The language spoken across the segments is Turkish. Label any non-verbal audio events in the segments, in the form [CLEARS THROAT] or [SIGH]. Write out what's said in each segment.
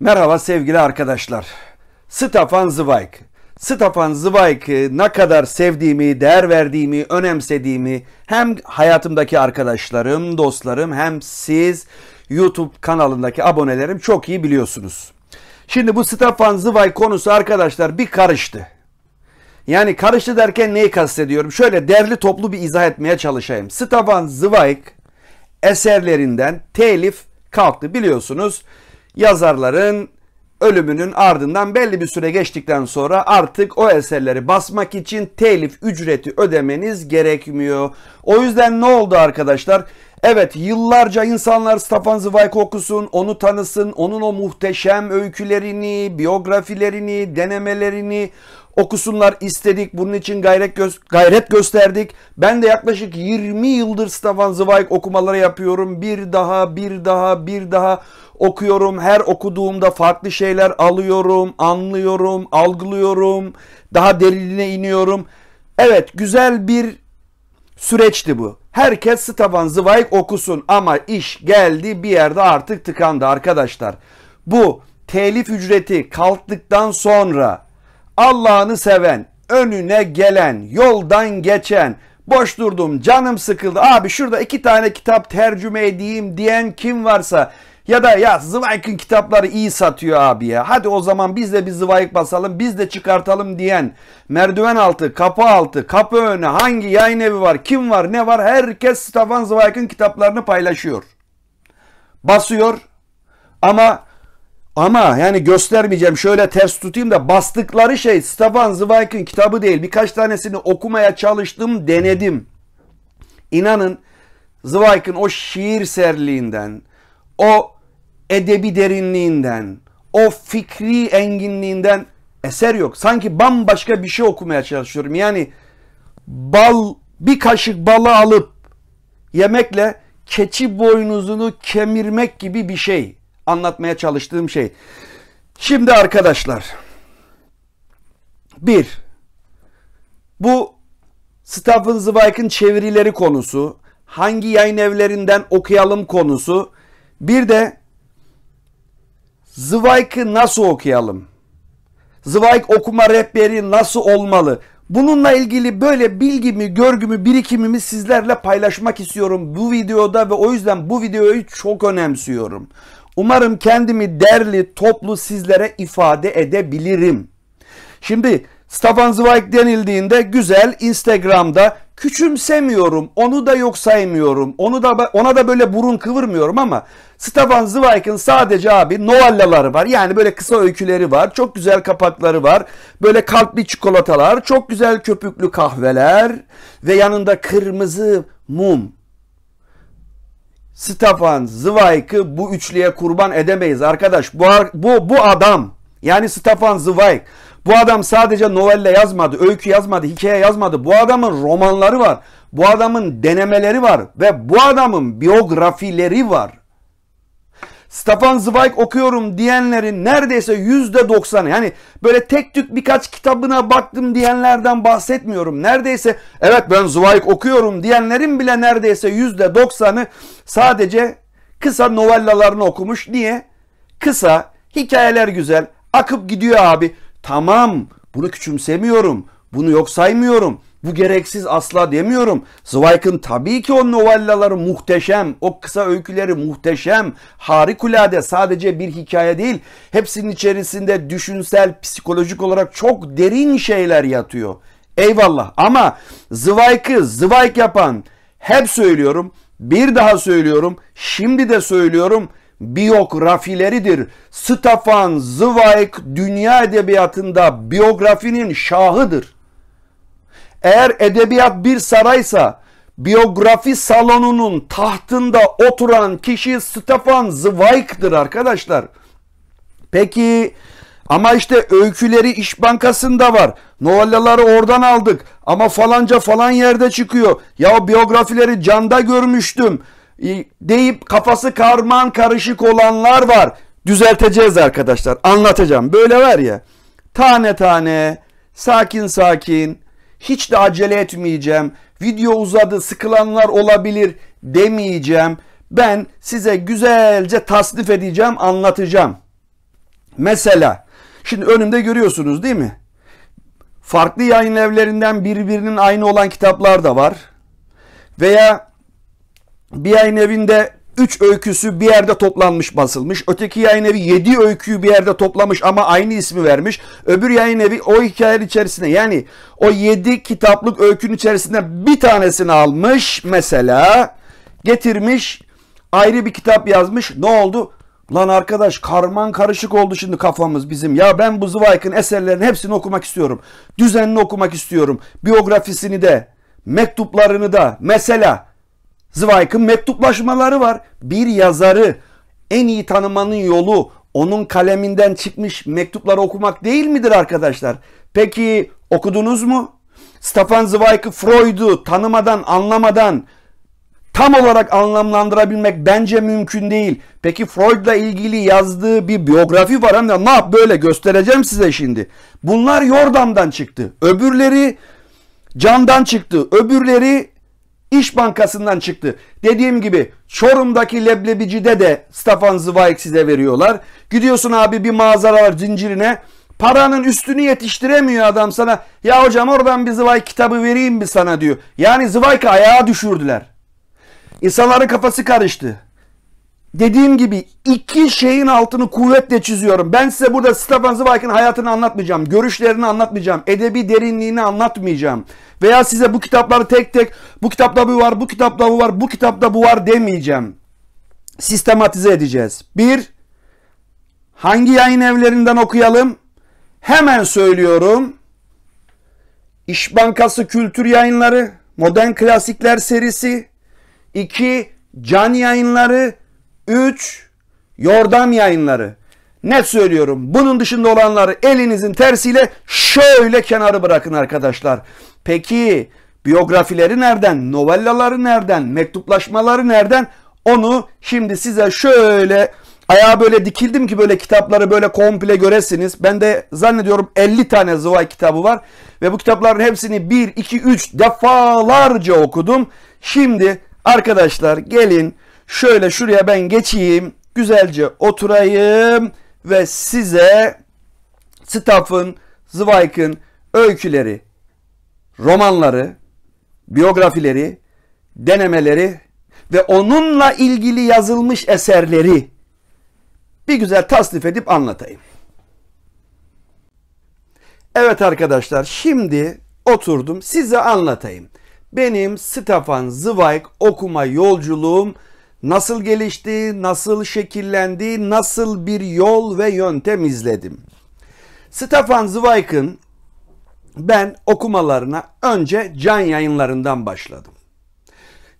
Merhaba sevgili arkadaşlar. Stefan Zweig. Stefan Zweig ne kadar sevdiğimi, değer verdiğimi, önemsediğimi hem hayatımdaki arkadaşlarım, dostlarım hem siz YouTube kanalındaki abonelerim çok iyi biliyorsunuz. Şimdi bu Stefan Zweig konusu arkadaşlar bir karıştı. Yani karıştı derken neyi kastediyorum? Şöyle derli toplu bir izah etmeye çalışayım. Stefan Zweig eserlerinden telif kalktı biliyorsunuz yazarların ölümünün ardından belli bir süre geçtikten sonra artık o eserleri basmak için telif ücreti ödemeniz gerekmiyor. O yüzden ne oldu arkadaşlar? Evet yıllarca insanlar Stefan Zweig okusun, onu tanısın, onun o muhteşem öykülerini, biyografilerini, denemelerini, okusunlar istedik. Bunun için gayret, gö gayret gösterdik. Ben de yaklaşık 20 yıldır Stefan Zweig okumaları yapıyorum. Bir daha, bir daha, bir daha okuyorum. Her okuduğumda farklı şeyler alıyorum, anlıyorum, algılıyorum. Daha derinine iniyorum. Evet, güzel bir süreçti bu. Herkes Stefan Zweig okusun ama iş geldi bir yerde artık tıkandı arkadaşlar. Bu telif ücreti kalktıktan sonra Allah'ını seven, önüne gelen, yoldan geçen, boş durdum, canım sıkıldı. Abi şurada iki tane kitap tercüme edeyim diyen kim varsa ya da ya Zıvayk'ın kitapları iyi satıyor abi ya. Hadi o zaman biz de bir Zıvayk basalım, biz de çıkartalım diyen merdiven altı, kapı altı, kapı önü hangi yayın evi var, kim var, ne var herkes Stefan Zıvayk'ın kitaplarını paylaşıyor. Basıyor ama ama yani göstermeyeceğim şöyle ters tutayım da bastıkları şey Stefan Zweig'in kitabı değil. Birkaç tanesini okumaya çalıştım denedim. İnanın Zweig'in o şiir serliğinden o edebi derinliğinden, o fikri enginliğinden eser yok. Sanki bambaşka bir şey okumaya çalışıyorum. Yani bal bir kaşık balı alıp yemekle keçi boynuzunu kemirmek gibi bir şey anlatmaya çalıştığım şey. Şimdi arkadaşlar bir bu Stephen Zweig'in çevirileri konusu, hangi yayın evlerinden okuyalım konusu, bir de Zweig'i nasıl okuyalım? Zweig okuma rehberi nasıl olmalı? Bununla ilgili böyle bilgimi, görgümü, birikimimi sizlerle paylaşmak istiyorum bu videoda ve o yüzden bu videoyu çok önemsiyorum. Umarım kendimi derli toplu sizlere ifade edebilirim. Şimdi Stefan Zweig denildiğinde güzel Instagram'da küçümsemiyorum, onu da yok saymıyorum, onu da ona da böyle burun kıvırmıyorum ama Stefan Zweig'in sadece abi novallaları var. Yani böyle kısa öyküleri var, çok güzel kapakları var, böyle kalpli çikolatalar, çok güzel köpüklü kahveler ve yanında kırmızı mum. Stefan Zweig'ı bu üçlüye kurban edemeyiz arkadaş. Bu bu bu adam yani Stefan Zweig bu adam sadece novelle yazmadı, öykü yazmadı, hikaye yazmadı. Bu adamın romanları var. Bu adamın denemeleri var ve bu adamın biyografileri var. Stefan Zweig okuyorum diyenlerin neredeyse yüzde doksanı yani böyle tek tük birkaç kitabına baktım diyenlerden bahsetmiyorum. Neredeyse evet ben Zweig okuyorum diyenlerin bile neredeyse yüzde doksanı sadece kısa novellalarını okumuş. Niye? Kısa, hikayeler güzel, akıp gidiyor abi. Tamam bunu küçümsemiyorum, bunu yok saymıyorum. Bu gereksiz asla demiyorum. Zweig'ın tabii ki o novellaları muhteşem, o kısa öyküleri muhteşem, harikulade sadece bir hikaye değil. Hepsinin içerisinde düşünsel, psikolojik olarak çok derin şeyler yatıyor. Eyvallah ama Zweig'ı Zweig yapan hep söylüyorum, bir daha söylüyorum, şimdi de söylüyorum biyografileridir. Stefan Zweig dünya edebiyatında biyografinin şahıdır. Eğer edebiyat bir saraysa biyografi salonunun tahtında oturan kişi Stefan Zweig'dir arkadaşlar. Peki ama işte öyküleri İş Bankası'nda var. Novellaları oradan aldık. Ama falanca falan yerde çıkıyor. Ya biyografileri canda görmüştüm. E, deyip kafası karman karışık olanlar var. Düzelteceğiz arkadaşlar. Anlatacağım. Böyle var ya. Tane tane, sakin sakin, hiç de acele etmeyeceğim. Video uzadı, sıkılanlar olabilir demeyeceğim. Ben size güzelce tasnif edeceğim, anlatacağım. Mesela şimdi önümde görüyorsunuz değil mi? Farklı yayın evlerinden birbirinin aynı olan kitaplar da var. Veya bir yayın evinde 3 öyküsü bir yerde toplanmış basılmış. Öteki yayın evi 7 öyküyü bir yerde toplamış ama aynı ismi vermiş. Öbür yayın evi o hikayenin içerisinde yani o 7 kitaplık öykünün içerisinde bir tanesini almış mesela getirmiş ayrı bir kitap yazmış. Ne oldu? Lan arkadaş karman karışık oldu şimdi kafamız bizim. Ya ben bu Zweig'in eserlerin hepsini okumak istiyorum. Düzenli okumak istiyorum. Biyografisini de, mektuplarını da. Mesela Zweig'ın mektuplaşmaları var. Bir yazarı en iyi tanımanın yolu onun kaleminden çıkmış mektupları okumak değil midir arkadaşlar? Peki okudunuz mu? Stefan Zweig'ı Freud'u tanımadan, anlamadan tam olarak anlamlandırabilmek bence mümkün değil. Peki Freud'la ilgili yazdığı bir biyografi var hem ne yap böyle göstereceğim size şimdi. Bunlar Yordam'dan çıktı. Öbürleri candan çıktı. Öbürleri İş Bankası'ndan çıktı. Dediğim gibi Çorum'daki leblebicide de Stefan Zweig size veriyorlar. Gidiyorsun abi bir mağazalar zincirine paranın üstünü yetiştiremiyor adam sana. Ya hocam oradan bir Zweig kitabı vereyim mi sana diyor. Yani Zweig'ı ayağa düşürdüler. İnsanların kafası karıştı dediğim gibi iki şeyin altını kuvvetle çiziyorum. Ben size burada Stefan Zweig'in hayatını anlatmayacağım. Görüşlerini anlatmayacağım. Edebi derinliğini anlatmayacağım. Veya size bu kitapları tek tek bu kitapta bu var, bu kitapta bu var, bu kitapta bu var demeyeceğim. Sistematize edeceğiz. Bir, hangi yayın evlerinden okuyalım? Hemen söylüyorum. İş Bankası Kültür Yayınları, Modern Klasikler serisi. 2. Can Yayınları, 3. Yordam yayınları. Net söylüyorum. Bunun dışında olanları elinizin tersiyle şöyle kenarı bırakın arkadaşlar. Peki biyografileri nereden, novellaları nereden, mektuplaşmaları nereden? Onu şimdi size şöyle ayağa böyle dikildim ki böyle kitapları böyle komple göresiniz. Ben de zannediyorum 50 tane Zıvay kitabı var ve bu kitapların hepsini 1, 2, 3 defalarca okudum. Şimdi arkadaşlar gelin Şöyle şuraya ben geçeyim. Güzelce oturayım ve size Staff'ın, Zweig'ın öyküleri, romanları, biyografileri, denemeleri ve onunla ilgili yazılmış eserleri bir güzel tasnif edip anlatayım. Evet arkadaşlar şimdi oturdum size anlatayım. Benim Stefan Zweig okuma yolculuğum nasıl gelişti, nasıl şekillendi, nasıl bir yol ve yöntem izledim. Stefan Zweig'ın ben okumalarına önce can yayınlarından başladım.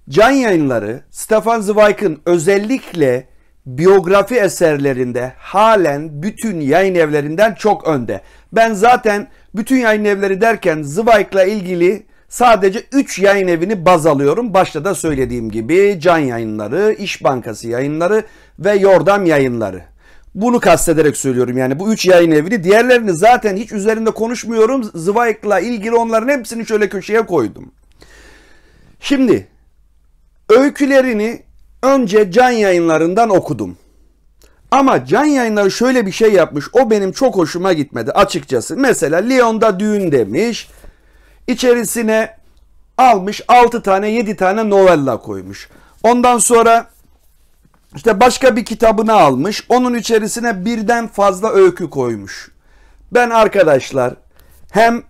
Can yayınları Stefan Zweig'ın özellikle biyografi eserlerinde halen bütün yayın evlerinden çok önde. Ben zaten bütün yayın evleri derken Zweig'la ilgili Sadece 3 yayın evini baz alıyorum. Başta da söylediğim gibi Can Yayınları, İş Bankası Yayınları ve Yordam Yayınları. Bunu kastederek söylüyorum yani bu üç yayın evini. Diğerlerini zaten hiç üzerinde konuşmuyorum. Zweig'la ilgili onların hepsini şöyle köşeye koydum. Şimdi öykülerini önce can yayınlarından okudum. Ama can yayınları şöyle bir şey yapmış. O benim çok hoşuma gitmedi açıkçası. Mesela Lyon'da düğün demiş. İçerisine almış 6 tane 7 tane novella koymuş. Ondan sonra işte başka bir kitabını almış. Onun içerisine birden fazla öykü koymuş. Ben arkadaşlar hem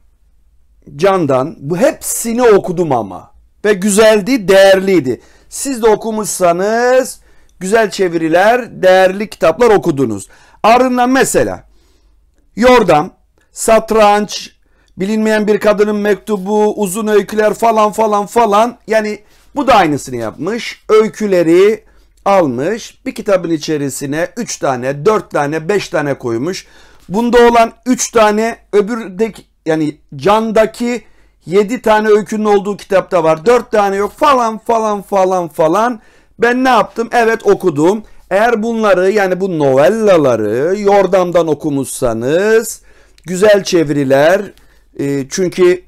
Candan bu hepsini okudum ama ve güzeldi, değerliydi. Siz de okumuşsanız güzel çeviriler, değerli kitaplar okudunuz. Ardından mesela Yordam, Satranç, bilinmeyen bir kadının mektubu, uzun öyküler falan falan falan. Yani bu da aynısını yapmış. Öyküleri almış, bir kitabın içerisine 3 tane, 4 tane, 5 tane koymuş. Bunda olan 3 tane öbürdeki yani candaki 7 tane öykünün olduğu kitapta var. 4 tane yok falan falan falan falan. Ben ne yaptım? Evet okudum. Eğer bunları yani bu novellaları Yordam'dan okumuşsanız güzel çeviriler, e, çünkü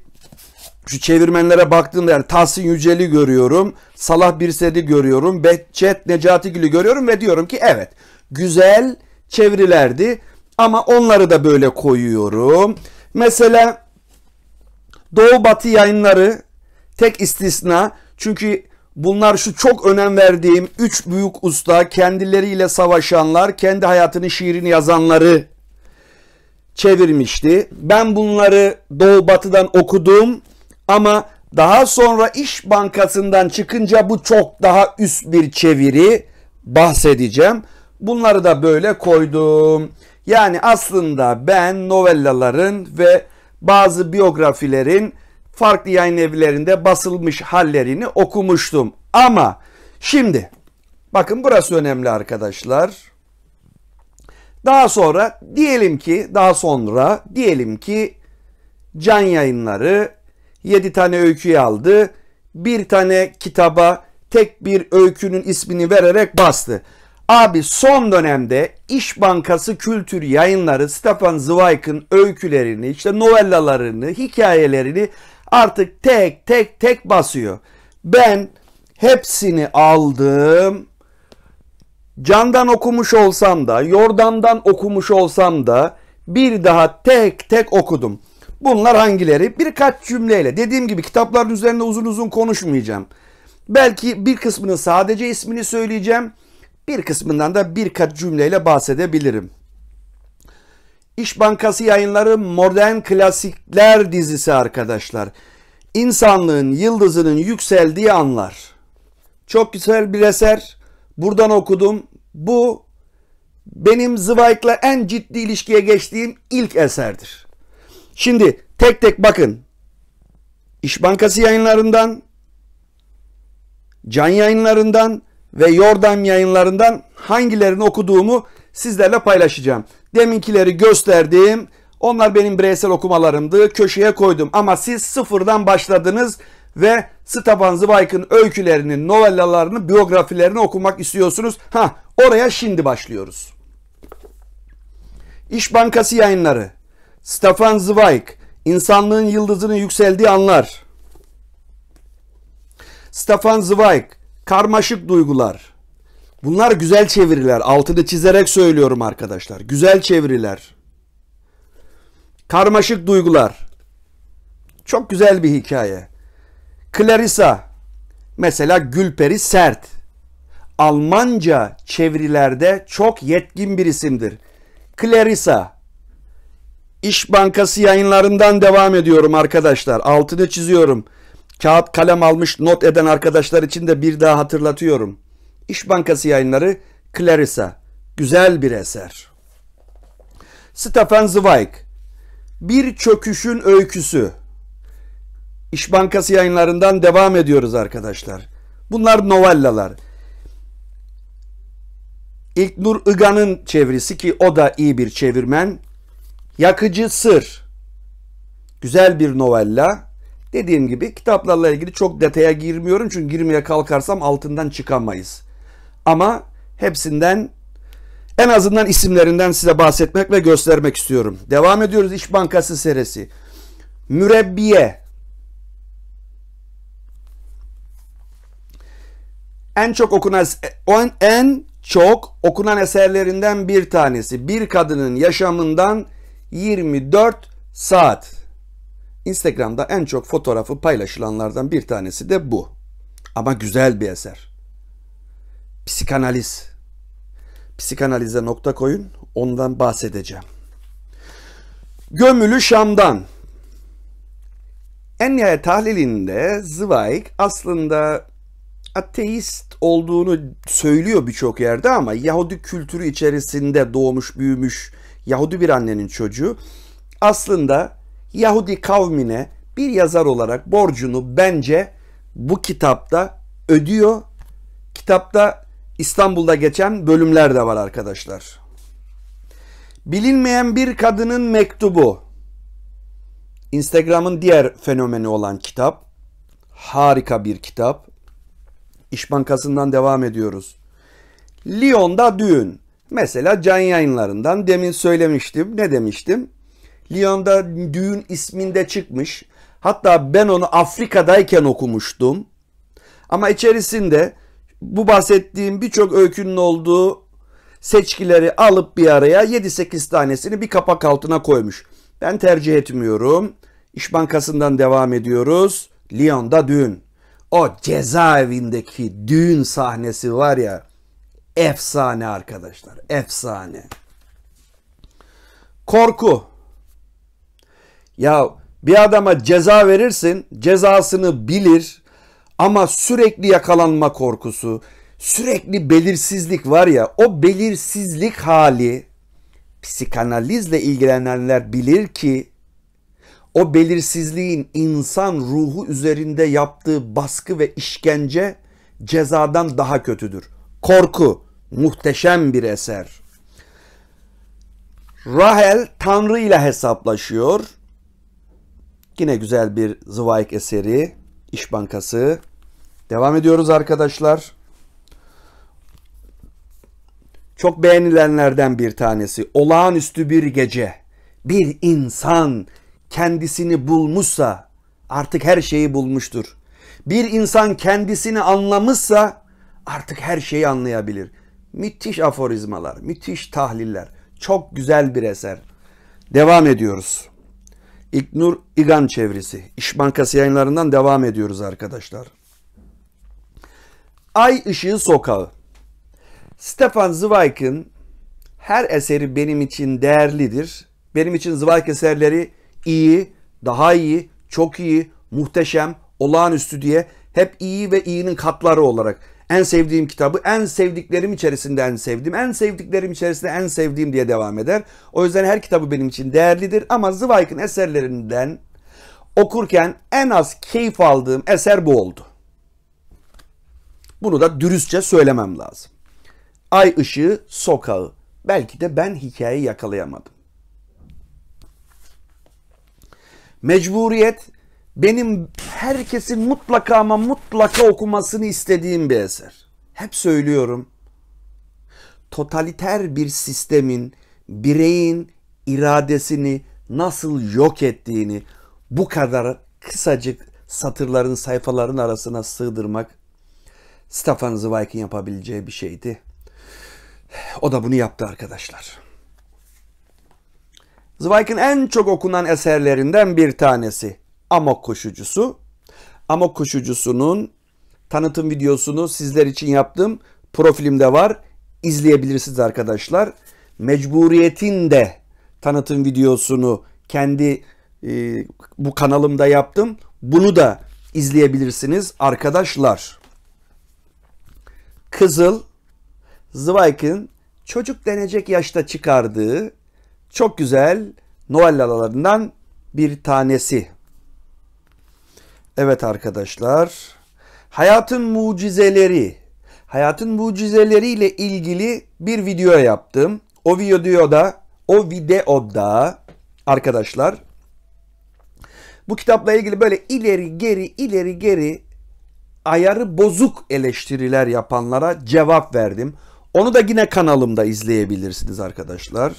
şu çevirmenlere baktığımda yani Tahsin Yücel'i görüyorum, Salah Birsel'i görüyorum, Behçet Necatigil'i görüyorum ve diyorum ki evet güzel çevirilerdi ama onları da böyle koyuyorum. Mesela Doğu Batı yayınları tek istisna çünkü bunlar şu çok önem verdiğim üç büyük usta kendileriyle savaşanlar, kendi hayatını şiirini yazanları çevirmişti. Ben bunları Doğu Batı'dan okudum ama daha sonra İş Bankası'ndan çıkınca bu çok daha üst bir çeviri bahsedeceğim. Bunları da böyle koydum. Yani aslında ben novellaların ve bazı biyografilerin farklı yayın evlerinde basılmış hallerini okumuştum. Ama şimdi bakın burası önemli arkadaşlar. Daha sonra diyelim ki daha sonra diyelim ki can yayınları 7 tane öyküyü aldı. Bir tane kitaba tek bir öykünün ismini vererek bastı. Abi son dönemde İş Bankası Kültür Yayınları Stefan Zweig'ın öykülerini, işte novellalarını, hikayelerini artık tek tek tek basıyor. Ben hepsini aldım candan okumuş olsam da, yordamdan okumuş olsam da bir daha tek tek okudum. Bunlar hangileri? Birkaç cümleyle. Dediğim gibi kitapların üzerinde uzun uzun konuşmayacağım. Belki bir kısmının sadece ismini söyleyeceğim. Bir kısmından da birkaç cümleyle bahsedebilirim. İş Bankası yayınları Modern Klasikler dizisi arkadaşlar. İnsanlığın yıldızının yükseldiği anlar. Çok güzel bir eser. Buradan okudum. Bu benim Zweig'la en ciddi ilişkiye geçtiğim ilk eserdir. Şimdi tek tek bakın. İş Bankası yayınlarından, Can yayınlarından ve Yordam yayınlarından hangilerini okuduğumu sizlerle paylaşacağım. Deminkileri gösterdim. Onlar benim bireysel okumalarımdı. Köşeye koydum ama siz sıfırdan başladınız ve Staban Zweig'ın öykülerini, novellalarını, biyografilerini okumak istiyorsunuz. Ha, oraya şimdi başlıyoruz. İş Bankası yayınları. Stefan Zweig, İnsanlığın Yıldızının Yükseldiği Anlar. Stefan Zweig, Karmaşık Duygular. Bunlar güzel çeviriler. Altını çizerek söylüyorum arkadaşlar. Güzel çeviriler. Karmaşık Duygular. Çok güzel bir hikaye. Clarissa mesela Gülperi Sert. Almanca çevirilerde çok yetkin bir isimdir. Clarissa İş Bankası yayınlarından devam ediyorum arkadaşlar. Altını çiziyorum. Kağıt kalem almış not eden arkadaşlar için de bir daha hatırlatıyorum. İş Bankası yayınları Clarissa. Güzel bir eser. Stefan Zweig Bir Çöküşün Öyküsü İş Bankası yayınlarından devam ediyoruz arkadaşlar. Bunlar novellalar. İlk Nur Iga'nın çevirisi ki o da iyi bir çevirmen. Yakıcı Sır. Güzel bir novella. Dediğim gibi kitaplarla ilgili çok detaya girmiyorum çünkü girmeye kalkarsam altından çıkamayız. Ama hepsinden en azından isimlerinden size bahsetmek ve göstermek istiyorum. Devam ediyoruz İş Bankası serisi. Mürebbiye en çok okunan en çok okunan eserlerinden bir tanesi. Bir kadının yaşamından 24 saat. Instagram'da en çok fotoğrafı paylaşılanlardan bir tanesi de bu. Ama güzel bir eser. Psikanaliz. Psikanalize nokta koyun. Ondan bahsedeceğim. Gömülü Şam'dan. En nihayet tahlilinde Zweig aslında ateist olduğunu söylüyor birçok yerde ama Yahudi kültürü içerisinde doğmuş büyümüş Yahudi bir annenin çocuğu aslında Yahudi kavmine bir yazar olarak borcunu bence bu kitapta ödüyor. Kitapta İstanbul'da geçen bölümler de var arkadaşlar. Bilinmeyen bir kadının mektubu. Instagram'ın diğer fenomeni olan kitap. Harika bir kitap. İş Bankası'ndan devam ediyoruz. Lyon'da düğün. Mesela can yayınlarından demin söylemiştim. Ne demiştim? Lyon'da düğün isminde çıkmış. Hatta ben onu Afrika'dayken okumuştum. Ama içerisinde bu bahsettiğim birçok öykünün olduğu seçkileri alıp bir araya 7-8 tanesini bir kapak altına koymuş. Ben tercih etmiyorum. İş Bankası'ndan devam ediyoruz. Lyon'da düğün o cezaevindeki düğün sahnesi var ya efsane arkadaşlar efsane. Korku. Ya bir adama ceza verirsin, cezasını bilir ama sürekli yakalanma korkusu, sürekli belirsizlik var ya o belirsizlik hali psikanalizle ilgilenenler bilir ki o belirsizliğin insan ruhu üzerinde yaptığı baskı ve işkence cezadan daha kötüdür. Korku muhteşem bir eser. Rahel Tanrı ile hesaplaşıyor. Yine güzel bir Zweig eseri. İş Bankası. Devam ediyoruz arkadaşlar. Çok beğenilenlerden bir tanesi. Olağanüstü bir gece. Bir insan kendisini bulmuşsa artık her şeyi bulmuştur. Bir insan kendisini anlamışsa artık her şeyi anlayabilir. Müthiş aforizmalar, müthiş tahliller. Çok güzel bir eser. Devam ediyoruz. İknur İgan çevresi. İş Bankası yayınlarından devam ediyoruz arkadaşlar. Ay Işığı Sokağı. Stefan Zweig'in her eseri benim için değerlidir. Benim için Zweig eserleri iyi, daha iyi, çok iyi, muhteşem, olağanüstü diye hep iyi ve iyinin katları olarak en sevdiğim kitabı en sevdiklerim içerisinde en sevdiğim, en sevdiklerim içerisinde en sevdiğim diye devam eder. O yüzden her kitabı benim için değerlidir ama Zweig'in eserlerinden okurken en az keyif aldığım eser bu oldu. Bunu da dürüstçe söylemem lazım. Ay ışığı sokağı. Belki de ben hikayeyi yakalayamadım. Mecburiyet benim herkesin mutlaka ama mutlaka okumasını istediğim bir eser. Hep söylüyorum. Totaliter bir sistemin bireyin iradesini nasıl yok ettiğini bu kadar kısacık satırların sayfaların arasına sığdırmak Stefan Zweig'in yapabileceği bir şeydi. O da bunu yaptı arkadaşlar. Zweig'in en çok okunan eserlerinden bir tanesi Amok Koşucusu. Amok Koşucusu'nun tanıtım videosunu sizler için yaptım. Profilimde var. İzleyebilirsiniz arkadaşlar. Mecburiyetin de tanıtım videosunu kendi e, bu kanalımda yaptım. Bunu da izleyebilirsiniz arkadaşlar. Kızıl Zweig'in çocuk denecek yaşta çıkardığı çok güzel Noel alalarından bir tanesi. Evet arkadaşlar, hayatın mucizeleri, hayatın mucizeleriyle ilgili bir video yaptım. O videoda, o videoda arkadaşlar bu kitapla ilgili böyle ileri geri ileri geri ayarı bozuk eleştiriler yapanlara cevap verdim. Onu da yine kanalımda izleyebilirsiniz arkadaşlar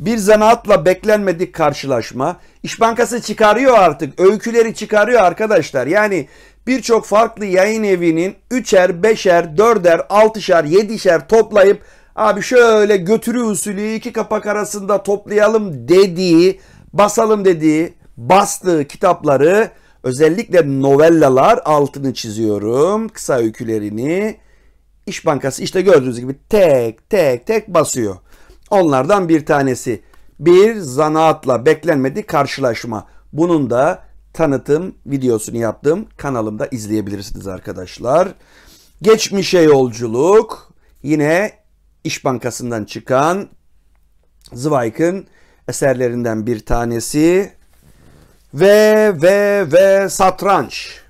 bir zanaatla beklenmedik karşılaşma. İş Bankası çıkarıyor artık. Öyküleri çıkarıyor arkadaşlar. Yani birçok farklı yayın evinin 3'er, 5'er, 4'er, 6'şer, 7'şer toplayıp abi şöyle götürü usulü iki kapak arasında toplayalım dediği, basalım dediği, bastığı kitapları özellikle novellalar altını çiziyorum. Kısa öykülerini İş Bankası işte gördüğünüz gibi tek tek tek basıyor. Onlardan bir tanesi bir zanaatla beklenmedi karşılaşma. Bunun da tanıtım videosunu yaptığım kanalımda izleyebilirsiniz arkadaşlar. Geçmişe yolculuk yine İş Bankası'ndan çıkan Zweig'ın eserlerinden bir tanesi ve ve ve satranç.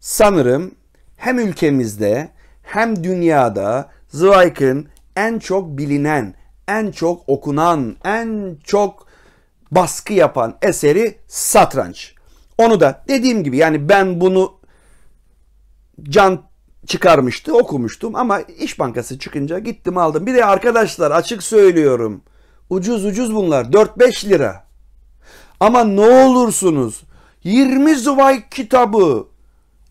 Sanırım hem ülkemizde hem dünyada Zweig'ın en çok bilinen, en çok okunan, en çok baskı yapan eseri satranç. Onu da dediğim gibi yani ben bunu can çıkarmıştı okumuştum ama İş Bankası çıkınca gittim aldım. Bir de arkadaşlar açık söylüyorum ucuz ucuz bunlar 4-5 lira. Ama ne olursunuz 20 zıvay kitabı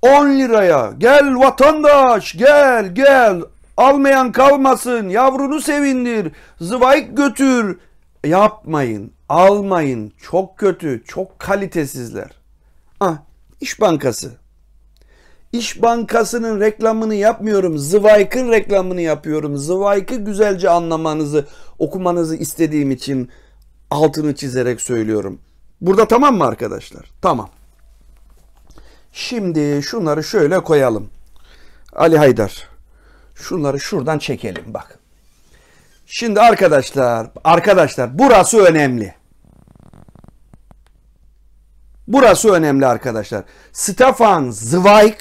10 liraya gel vatandaş gel gel Almayan kalmasın, yavrunu sevindir, zıvayık götür. Yapmayın, almayın. Çok kötü, çok kalitesizler. Ah, İş Bankası. İş Bankası'nın reklamını yapmıyorum. Zıvayk'ın reklamını yapıyorum. Zıvayk'ı güzelce anlamanızı, okumanızı istediğim için altını çizerek söylüyorum. Burada tamam mı arkadaşlar? Tamam. Şimdi şunları şöyle koyalım. Ali Haydar. Şunları şuradan çekelim bak. Şimdi arkadaşlar, arkadaşlar burası önemli. Burası önemli arkadaşlar. Stefan Zweig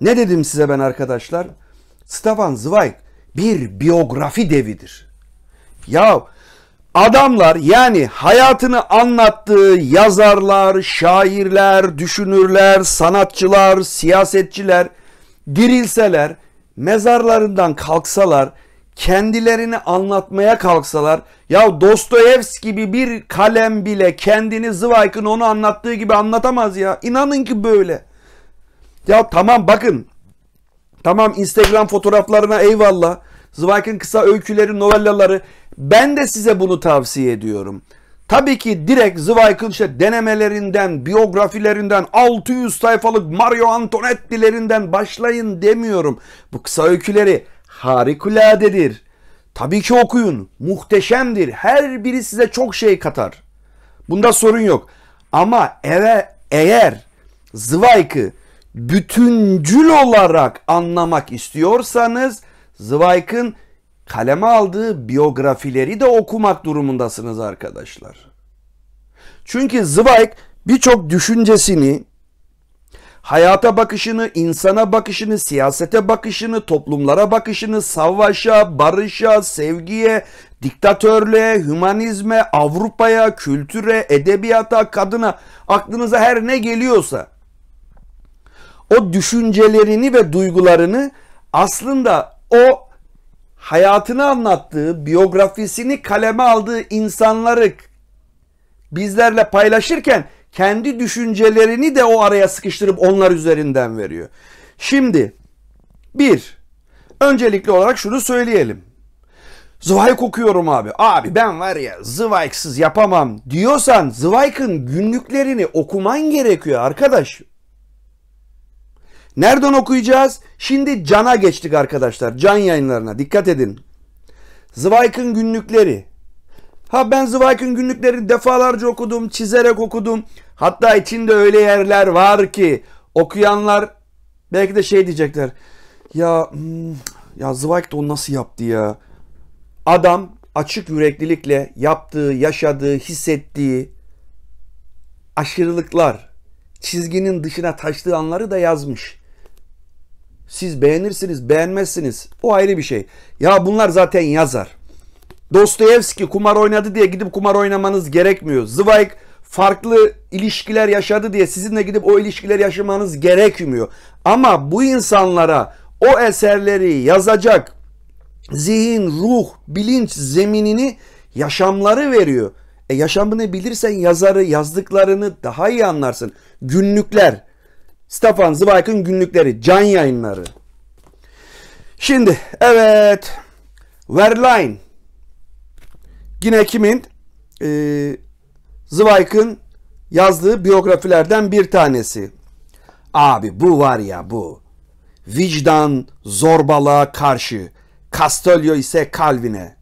ne dedim size ben arkadaşlar? Stefan Zweig bir biyografi devidir. Ya adamlar yani hayatını anlattığı yazarlar, şairler, düşünürler, sanatçılar, siyasetçiler dirilseler, mezarlarından kalksalar, kendilerini anlatmaya kalksalar, ya Dostoyevski gibi bir kalem bile kendini Zweig'ın onu anlattığı gibi anlatamaz ya. İnanın ki böyle. Ya tamam bakın. Tamam Instagram fotoğraflarına eyvallah. Zweig'ın kısa öyküleri, novellaları. Ben de size bunu tavsiye ediyorum. Tabii ki direkt Zweig'ın işte denemelerinden, biyografilerinden, 600 sayfalık Mario Antonetti'lerinden başlayın demiyorum. Bu kısa öyküleri harikuladedir. Tabii ki okuyun. Muhteşemdir. Her biri size çok şey katar. Bunda sorun yok. Ama eve, eğer Zweig'ı bütüncül olarak anlamak istiyorsanız Zweig'ın kaleme aldığı biyografileri de okumak durumundasınız arkadaşlar. Çünkü Zweig birçok düşüncesini, hayata bakışını, insana bakışını, siyasete bakışını, toplumlara bakışını, savaşa, barışa, sevgiye, diktatörlüğe, hümanizme, Avrupa'ya, kültüre, edebiyata, kadına, aklınıza her ne geliyorsa o düşüncelerini ve duygularını aslında o hayatını anlattığı, biyografisini kaleme aldığı insanları bizlerle paylaşırken kendi düşüncelerini de o araya sıkıştırıp onlar üzerinden veriyor. Şimdi bir, öncelikli olarak şunu söyleyelim. Zweig okuyorum abi. Abi ben var ya Zweig'sız yapamam diyorsan Zweig'ın günlüklerini okuman gerekiyor arkadaş. Nereden okuyacağız? Şimdi Can'a geçtik arkadaşlar. Can yayınlarına dikkat edin. Zweig'ın günlükleri. Ha ben Zweig'ın günlüklerini defalarca okudum, çizerek okudum. Hatta içinde öyle yerler var ki okuyanlar belki de şey diyecekler. Ya hmm, ya Zweig de onu nasıl yaptı ya? Adam açık yüreklilikle yaptığı, yaşadığı, hissettiği aşırılıklar, çizginin dışına taştığı anları da yazmış. Siz beğenirsiniz, beğenmezsiniz. O ayrı bir şey. Ya bunlar zaten yazar. Dostoyevski kumar oynadı diye gidip kumar oynamanız gerekmiyor. Zweig farklı ilişkiler yaşadı diye sizinle gidip o ilişkiler yaşamanız gerekmiyor. Ama bu insanlara o eserleri yazacak zihin, ruh, bilinç zeminini yaşamları veriyor. E yaşamını bilirsen yazarı yazdıklarını daha iyi anlarsın. Günlükler, Stefan Zweig'ın günlükleri, can yayınları. Şimdi evet Verlaine yine kimin? Ee, Zweig'ın yazdığı biyografilerden bir tanesi. Abi bu var ya bu. Vicdan zorbalığa karşı. Castelio ise Calvin'e.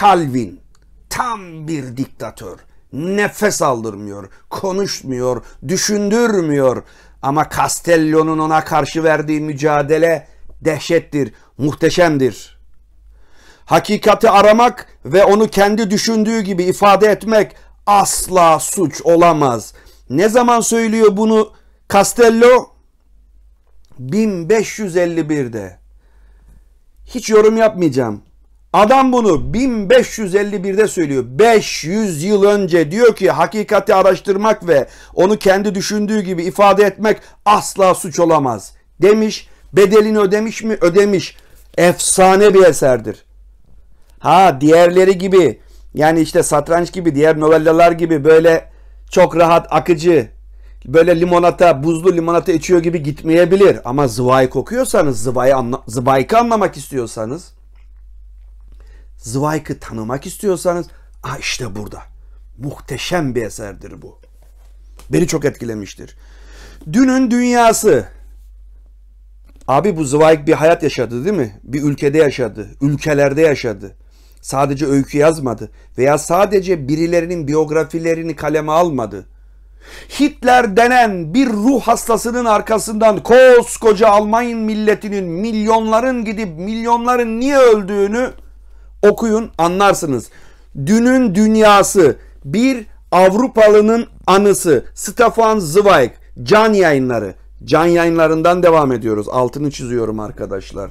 Calvin tam bir diktatör. Nefes aldırmıyor, konuşmuyor, düşündürmüyor. Ama Castello'nun ona karşı verdiği mücadele dehşettir, muhteşemdir. Hakikati aramak ve onu kendi düşündüğü gibi ifade etmek asla suç olamaz. Ne zaman söylüyor bunu Castello? 1551'de. Hiç yorum yapmayacağım. Adam bunu 1551'de söylüyor. 500 yıl önce diyor ki hakikati araştırmak ve onu kendi düşündüğü gibi ifade etmek asla suç olamaz demiş. Bedelini ödemiş mi? Ödemiş. Efsane bir eserdir. Ha diğerleri gibi yani işte satranç gibi diğer novellalar gibi böyle çok rahat akıcı böyle limonata buzlu limonata içiyor gibi gitmeyebilir. Ama zıvayı kokuyorsanız zıvayı, anla, zıvayı anlamak istiyorsanız Zweig'ı tanımak istiyorsanız ah işte burada. Muhteşem bir eserdir bu. Beni çok etkilemiştir. Dünün dünyası. Abi bu Zweig bir hayat yaşadı değil mi? Bir ülkede yaşadı, ülkelerde yaşadı. Sadece öykü yazmadı veya sadece birilerinin biyografilerini kaleme almadı. Hitler denen bir ruh hastasının arkasından koskoca Alman milletinin milyonların gidip milyonların niye öldüğünü okuyun anlarsınız. Dünün dünyası bir Avrupalının anısı Stefan Zweig can yayınları. Can yayınlarından devam ediyoruz. Altını çiziyorum arkadaşlar.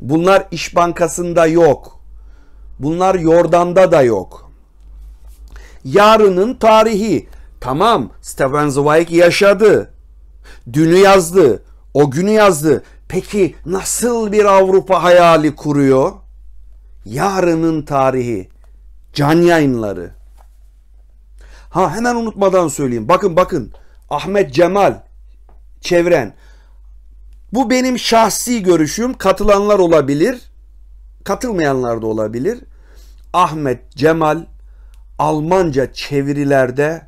Bunlar İş Bankası'nda yok. Bunlar Yordan'da da yok. Yarının tarihi. Tamam Stefan Zweig yaşadı. Dünü yazdı. O günü yazdı. Peki nasıl bir Avrupa hayali kuruyor? yarının tarihi, can yayınları. Ha hemen unutmadan söyleyeyim. Bakın bakın Ahmet Cemal çevren. Bu benim şahsi görüşüm. Katılanlar olabilir, katılmayanlar da olabilir. Ahmet Cemal Almanca çevirilerde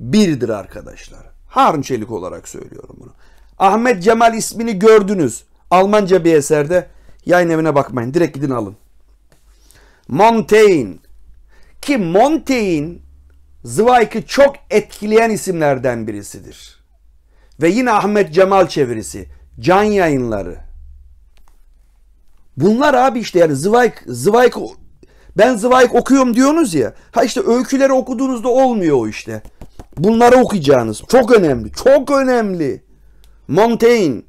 biridir arkadaşlar. Harun Çelik olarak söylüyorum bunu. Ahmet Cemal ismini gördünüz. Almanca bir eserde Yayın evine bakmayın. Direkt gidin alın. Montaigne. Ki Montaigne Zweig'i çok etkileyen isimlerden birisidir. Ve yine Ahmet Cemal çevirisi. Can yayınları. Bunlar abi işte yani Zweig, Zweig ben Zweig okuyorum diyorsunuz ya. Ha işte öyküleri okuduğunuzda olmuyor o işte. Bunları okuyacağınız. Çok önemli. Çok önemli. Montaigne.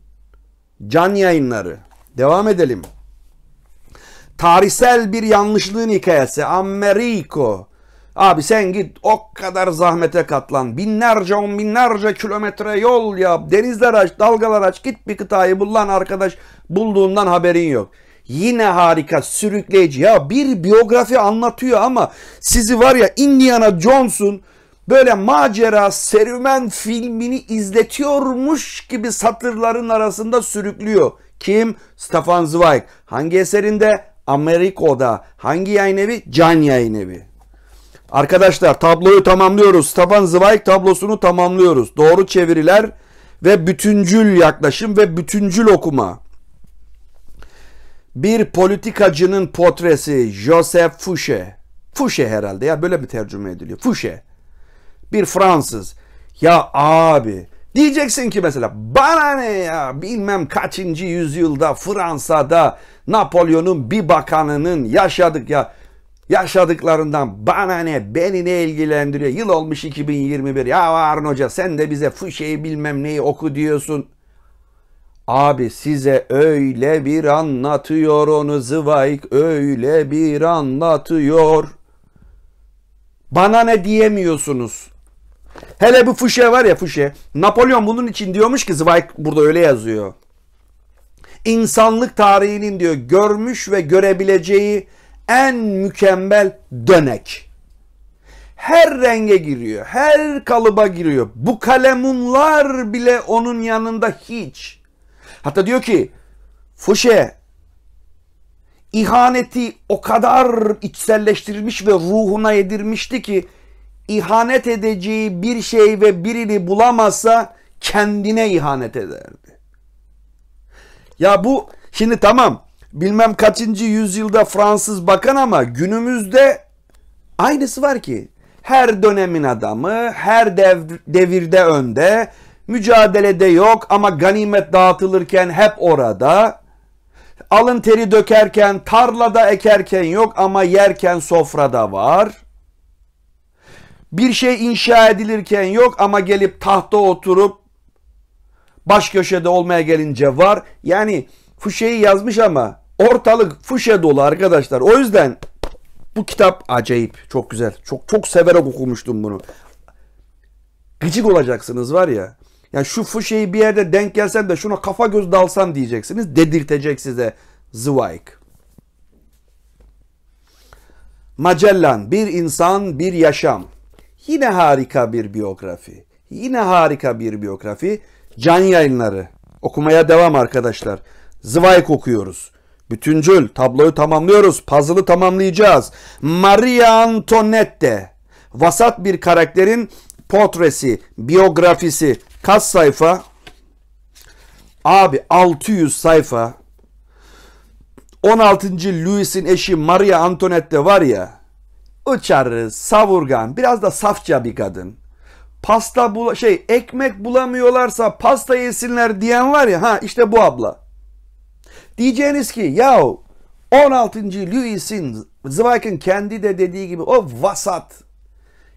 Can yayınları. Devam edelim. Tarihsel bir yanlışlığın hikayesi. Ameriko. Abi sen git o kadar zahmete katlan. Binlerce on binlerce kilometre yol yap. Denizler aç, dalgalar aç. Git bir kıtayı bul lan arkadaş. Bulduğundan haberin yok. Yine harika, sürükleyici. Ya bir biyografi anlatıyor ama sizi var ya Indiana Jones'un böyle macera serüven filmini izletiyormuş gibi satırların arasında sürüklüyor. Kim? Stefan Zweig. Hangi eserinde? Ameriko'da. Hangi yayın evi? Can yayın evi. Arkadaşlar tabloyu tamamlıyoruz. Stefan Zweig tablosunu tamamlıyoruz. Doğru çeviriler ve bütüncül yaklaşım ve bütüncül okuma. Bir politikacının portresi Joseph Fouché. Fouché herhalde ya böyle mi tercüme ediliyor? Fouché. Bir Fransız. Ya abi Diyeceksin ki mesela bana ne ya bilmem kaçıncı yüzyılda Fransa'da Napolyon'un bir bakanının yaşadık ya yaşadıklarından bana ne beni ne ilgilendiriyor yıl olmuş 2021 ya Harun Hoca sen de bize fuşeyi bilmem neyi oku diyorsun. Abi size öyle bir anlatıyor onu zıvayık öyle bir anlatıyor. Bana ne diyemiyorsunuz. Hele bu fuşe var ya fuşe. Napolyon bunun için diyormuş ki Zweig burada öyle yazıyor. İnsanlık tarihinin diyor görmüş ve görebileceği en mükemmel dönek. Her renge giriyor, her kalıba giriyor. Bu kalemunlar bile onun yanında hiç. Hatta diyor ki Fuşe ihaneti o kadar içselleştirilmiş ve ruhuna yedirmişti ki ihanet edeceği bir şey ve birini bulamazsa kendine ihanet ederdi. Ya bu şimdi tamam bilmem kaçıncı yüzyılda Fransız bakan ama günümüzde aynısı var ki. Her dönemin adamı, her dev, devirde önde, mücadelede yok ama ganimet dağıtılırken hep orada. Alın teri dökerken, tarlada ekerken yok ama yerken sofrada var. Bir şey inşa edilirken yok ama gelip tahta oturup baş köşede olmaya gelince var. Yani fuşeyi yazmış ama ortalık fuşe dolu arkadaşlar. O yüzden bu kitap acayip. Çok güzel. Çok çok severek okumuştum bunu. Gıcık olacaksınız var ya. Ya şu fuşeyi bir yerde denk gelsen de şuna kafa göz dalsam diyeceksiniz. Dedirtecek size Zweig. Magellan, bir insan, bir yaşam. Yine harika bir biyografi. Yine harika bir biyografi. Can yayınları. Okumaya devam arkadaşlar. Zweig okuyoruz. Bütüncül tabloyu tamamlıyoruz. Puzzle'ı tamamlayacağız. Maria Antonette. Vasat bir karakterin portresi, biyografisi. Kaç sayfa? Abi 600 sayfa. 16. Louis'in eşi Maria Antonette var ya uçarı, savurgan, biraz da safça bir kadın. Pasta bula şey ekmek bulamıyorlarsa pasta yesinler diyen var ya ha işte bu abla. Diyeceğiniz ki yahu 16. Louis'in Zweig'in kendi de dediği gibi o vasat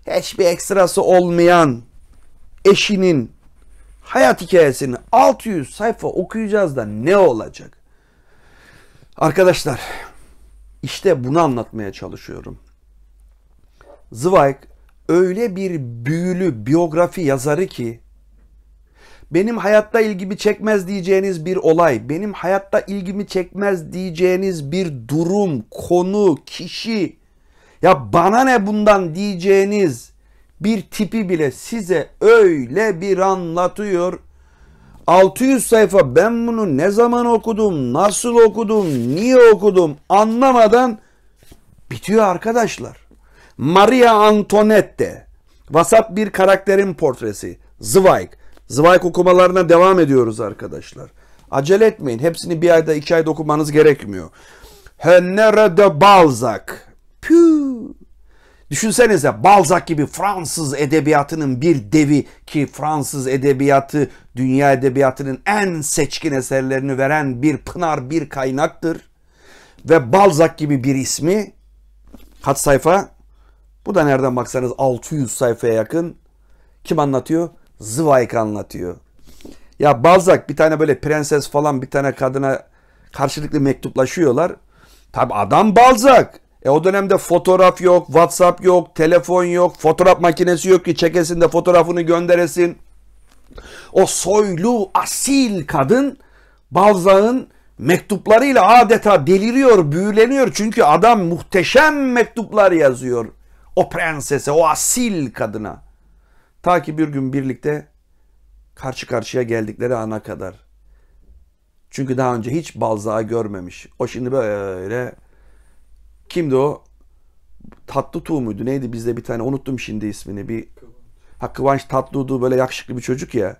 hiçbir ekstrası olmayan eşinin hayat hikayesini 600 sayfa okuyacağız da ne olacak? Arkadaşlar işte bunu anlatmaya çalışıyorum. Zweig öyle bir büyülü biyografi yazarı ki benim hayatta ilgimi çekmez diyeceğiniz bir olay, benim hayatta ilgimi çekmez diyeceğiniz bir durum, konu, kişi ya bana ne bundan diyeceğiniz bir tipi bile size öyle bir anlatıyor. 600 sayfa ben bunu ne zaman okudum, nasıl okudum, niye okudum anlamadan bitiyor arkadaşlar. Maria Antonette. Vasat bir karakterin portresi. Zweig. Zweig okumalarına devam ediyoruz arkadaşlar. Acele etmeyin. Hepsini bir ayda iki ayda okumanız gerekmiyor. Honore de Balzac. Püüü. Düşünsenize Balzac gibi Fransız edebiyatının bir devi ki Fransız edebiyatı dünya edebiyatının en seçkin eserlerini veren bir pınar bir kaynaktır. Ve Balzac gibi bir ismi kaç sayfa? Bu da nereden baksanız 600 sayfaya yakın. Kim anlatıyor? Zweig anlatıyor. Ya Balzac bir tane böyle prenses falan bir tane kadına karşılıklı mektuplaşıyorlar. Tabi adam Balzac. E o dönemde fotoğraf yok, WhatsApp yok, telefon yok, fotoğraf makinesi yok ki çekesin de fotoğrafını gönderesin. O soylu, asil kadın Balzac'ın mektuplarıyla adeta deliriyor, büyüleniyor. Çünkü adam muhteşem mektuplar yazıyor o prensese, o asil kadına. Ta ki bir gün birlikte karşı karşıya geldikleri ana kadar. Çünkü daha önce hiç Balzac'ı görmemiş. O şimdi böyle kimdi o? Tatlı Tuğ muydu? Neydi bizde bir tane unuttum şimdi ismini. Bir ha, Kıvanç Tatlıtuğ böyle yakışıklı bir çocuk ya.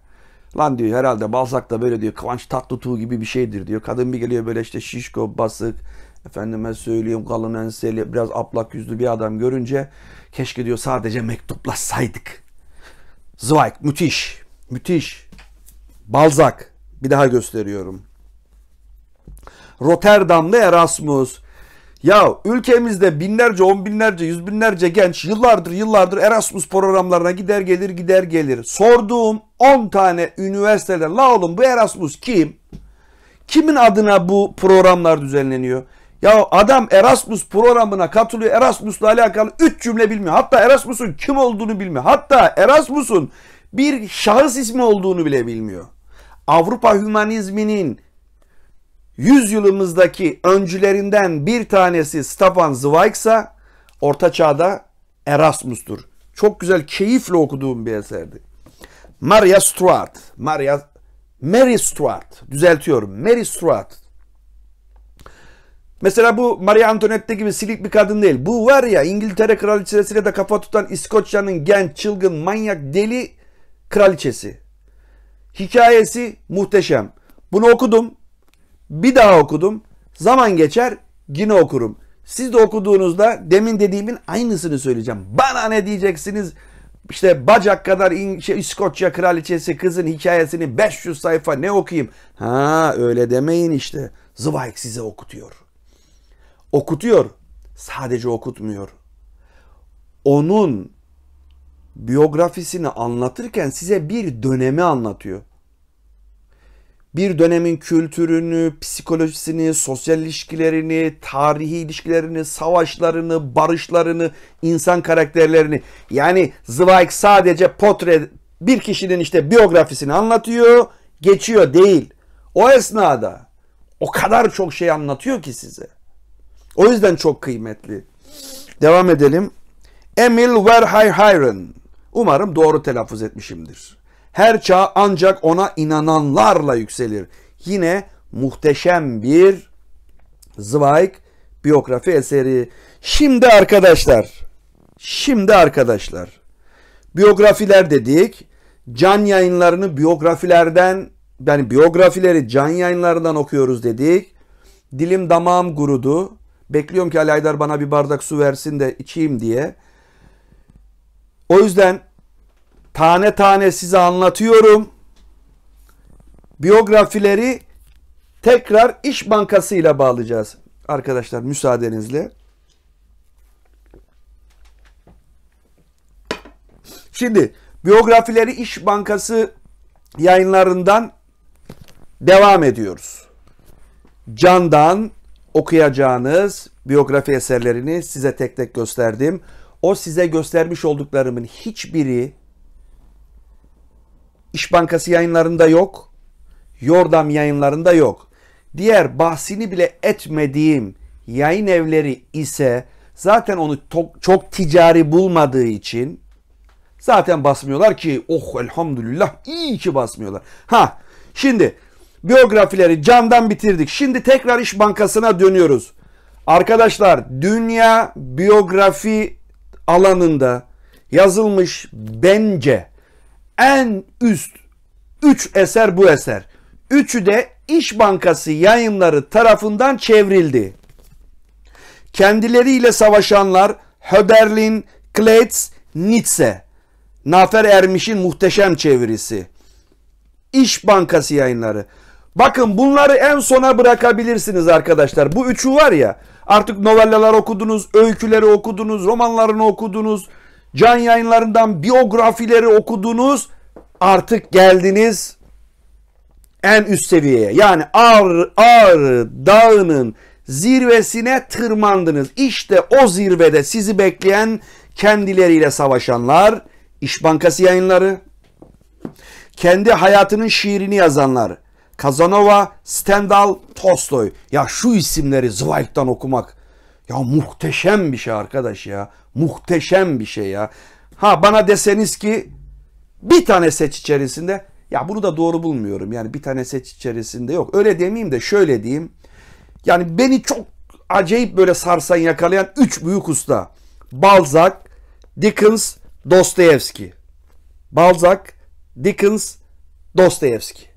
Lan diyor herhalde Balzac da böyle diyor Kıvanç Tatlıtuğ gibi bir şeydir diyor. Kadın bir geliyor böyle işte şişko, basık, efendime söyleyeyim kalın enseli biraz aplak yüzlü bir adam görünce keşke diyor sadece mektuplaşsaydık. Zweig müthiş, müthiş. Balzac bir daha gösteriyorum. Rotterdam'da Erasmus. Ya ülkemizde binlerce, on binlerce, yüz binlerce genç yıllardır yıllardır Erasmus programlarına gider gelir gider gelir. Sorduğum 10 tane üniversitede la oğlum bu Erasmus kim? Kimin adına bu programlar düzenleniyor? Ya adam Erasmus programına katılıyor. Erasmus'la alakalı 3 cümle bilmiyor. Hatta Erasmus'un kim olduğunu bilmiyor. Hatta Erasmus'un bir şahıs ismi olduğunu bile bilmiyor. Avrupa hümanizminin 100 yılımızdaki öncülerinden bir tanesi Stefan Zweig'sa Orta Çağ'da Erasmus'tur. Çok güzel, keyifle okuduğum bir eserdi. Maria Stuart, Maria Mary Stuart, düzeltiyorum. Mary Stuart Mesela bu Maria Antoinette gibi silik bir kadın değil. Bu var ya İngiltere kraliçesiyle de kafa tutan İskoçya'nın genç, çılgın, manyak, deli kraliçesi. Hikayesi muhteşem. Bunu okudum. Bir daha okudum. Zaman geçer yine okurum. Siz de okuduğunuzda demin dediğimin aynısını söyleyeceğim. Bana ne diyeceksiniz? İşte bacak kadar in, şey, İskoçya kraliçesi kızın hikayesini 500 sayfa ne okuyayım? Ha öyle demeyin işte. Zweig size okutuyor okutuyor. Sadece okutmuyor. Onun biyografisini anlatırken size bir dönemi anlatıyor. Bir dönemin kültürünü, psikolojisini, sosyal ilişkilerini, tarihi ilişkilerini, savaşlarını, barışlarını, insan karakterlerini. Yani Zweig sadece potre bir kişinin işte biyografisini anlatıyor, geçiyor değil. O esnada o kadar çok şey anlatıyor ki size. O yüzden çok kıymetli. Devam edelim. Emil Verheyren. Umarım doğru telaffuz etmişimdir. Her çağ ancak ona inananlarla yükselir. Yine muhteşem bir Zweig biyografi eseri. Şimdi arkadaşlar, şimdi arkadaşlar, biyografiler dedik. Can yayınlarını biyografilerden, yani biyografileri can yayınlarından okuyoruz dedik. Dilim damağım gurudu. Bekliyorum ki Ali Aydar bana bir bardak su versin de içeyim diye. O yüzden tane tane size anlatıyorum. Biyografileri tekrar İş Bankası ile bağlayacağız arkadaşlar müsaadenizle. Şimdi biyografileri İş Bankası yayınlarından devam ediyoruz. Candan okuyacağınız biyografi eserlerini size tek tek gösterdim. O size göstermiş olduklarımın hiçbiri İş Bankası yayınlarında yok. Yordam yayınlarında yok. Diğer bahsini bile etmediğim yayın evleri ise zaten onu çok, çok ticari bulmadığı için zaten basmıyorlar ki oh elhamdülillah iyi ki basmıyorlar. Ha şimdi biyografileri candan bitirdik. Şimdi tekrar İş Bankası'na dönüyoruz. Arkadaşlar dünya biyografi alanında yazılmış bence en üst 3 eser bu eser. Üçü de İş Bankası yayınları tarafından çevrildi. Kendileriyle savaşanlar Höberlin, Kleitz, Nietzsche. Nafer Ermiş'in muhteşem çevirisi. İş Bankası yayınları. Bakın bunları en sona bırakabilirsiniz arkadaşlar. Bu üçü var ya artık novellalar okudunuz, öyküleri okudunuz, romanlarını okudunuz, can yayınlarından biyografileri okudunuz. Artık geldiniz en üst seviyeye. Yani ağır ağır Dağı'nın zirvesine tırmandınız. İşte o zirvede sizi bekleyen kendileriyle savaşanlar, İş Bankası yayınları, kendi hayatının şiirini yazanlar, Kazanova, Stendhal, Tolstoy. Ya şu isimleri Zweig'dan okumak ya muhteşem bir şey arkadaş ya. Muhteşem bir şey ya. Ha bana deseniz ki bir tane seç içerisinde ya bunu da doğru bulmuyorum. Yani bir tane seç içerisinde yok. Öyle demeyeyim de şöyle diyeyim. Yani beni çok acayip böyle sarsan yakalayan üç büyük usta. Balzac, Dickens, Dostoyevski. Balzac, Dickens, Dostoyevski.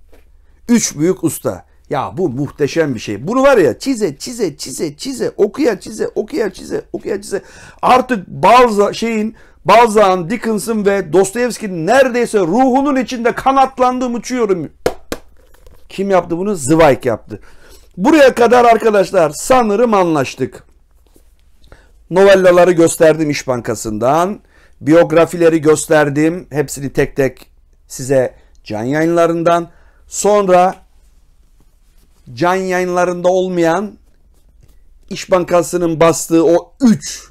Üç büyük usta. Ya bu muhteşem bir şey. Bunu var ya çize çize çize çize okuya çize okuya çize okuya çize. Artık bazı şeyin Balzan, Dickens'ın ve Dostoyevski'nin neredeyse ruhunun içinde kanatlandığım uçuyorum. Kim yaptı bunu? Zweig yaptı. Buraya kadar arkadaşlar sanırım anlaştık. Novellaları gösterdim İş Bankası'ndan. Biyografileri gösterdim. Hepsini tek tek size can yayınlarından Sonra can yayınlarında olmayan İş Bankası'nın bastığı o 3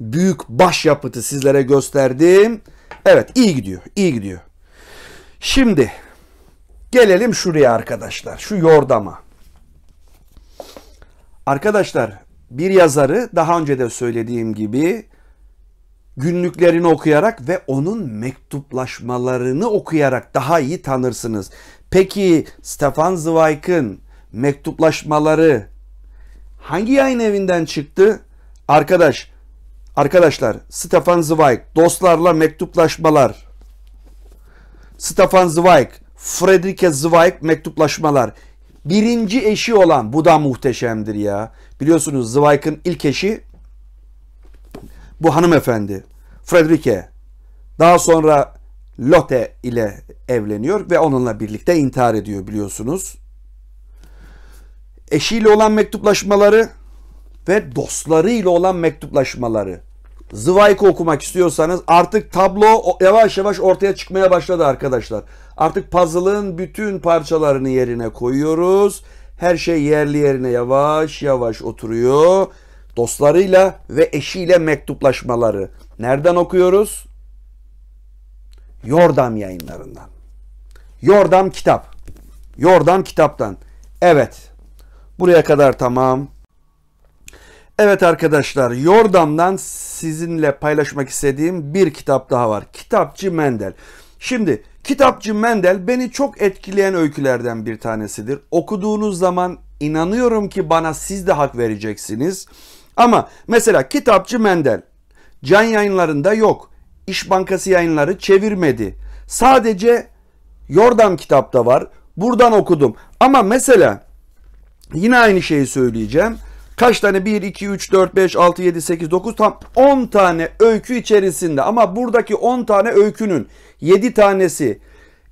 büyük başyapıtı sizlere gösterdim. Evet iyi gidiyor, iyi gidiyor. Şimdi gelelim şuraya arkadaşlar, şu yordama. Arkadaşlar bir yazarı daha önce de söylediğim gibi günlüklerini okuyarak ve onun mektuplaşmalarını okuyarak daha iyi tanırsınız. Peki Stefan Zweig'ın mektuplaşmaları hangi yayın evinden çıktı? Arkadaş, arkadaşlar Stefan Zweig dostlarla mektuplaşmalar. Stefan Zweig, Frederike Zweig mektuplaşmalar. Birinci eşi olan bu da muhteşemdir ya. Biliyorsunuz Zweig'ın ilk eşi bu hanımefendi Frederike Daha sonra Lote ile evleniyor ve onunla birlikte intihar ediyor biliyorsunuz. Eşiyle olan mektuplaşmaları ve dostlarıyla olan mektuplaşmaları. Zweig'i okumak istiyorsanız artık tablo yavaş yavaş ortaya çıkmaya başladı arkadaşlar. Artık puzzle'ın bütün parçalarını yerine koyuyoruz. Her şey yerli yerine yavaş yavaş oturuyor. Dostlarıyla ve eşiyle mektuplaşmaları. Nereden okuyoruz? Yordam yayınlarından. Yordam kitap. Yordam kitaptan. Evet. Buraya kadar tamam. Evet arkadaşlar, Yordam'dan sizinle paylaşmak istediğim bir kitap daha var. Kitapçı Mendel. Şimdi Kitapçı Mendel beni çok etkileyen öykülerden bir tanesidir. Okuduğunuz zaman inanıyorum ki bana siz de hak vereceksiniz. Ama mesela Kitapçı Mendel can yayınlarında yok. İş Bankası yayınları çevirmedi. Sadece Yordam kitapta var. Buradan okudum. Ama mesela yine aynı şeyi söyleyeceğim. Kaç tane 1, 2, 3, 4, 5, 6, 7, 8, 9 tam 10 tane öykü içerisinde. Ama buradaki 10 tane öykünün 7 tanesi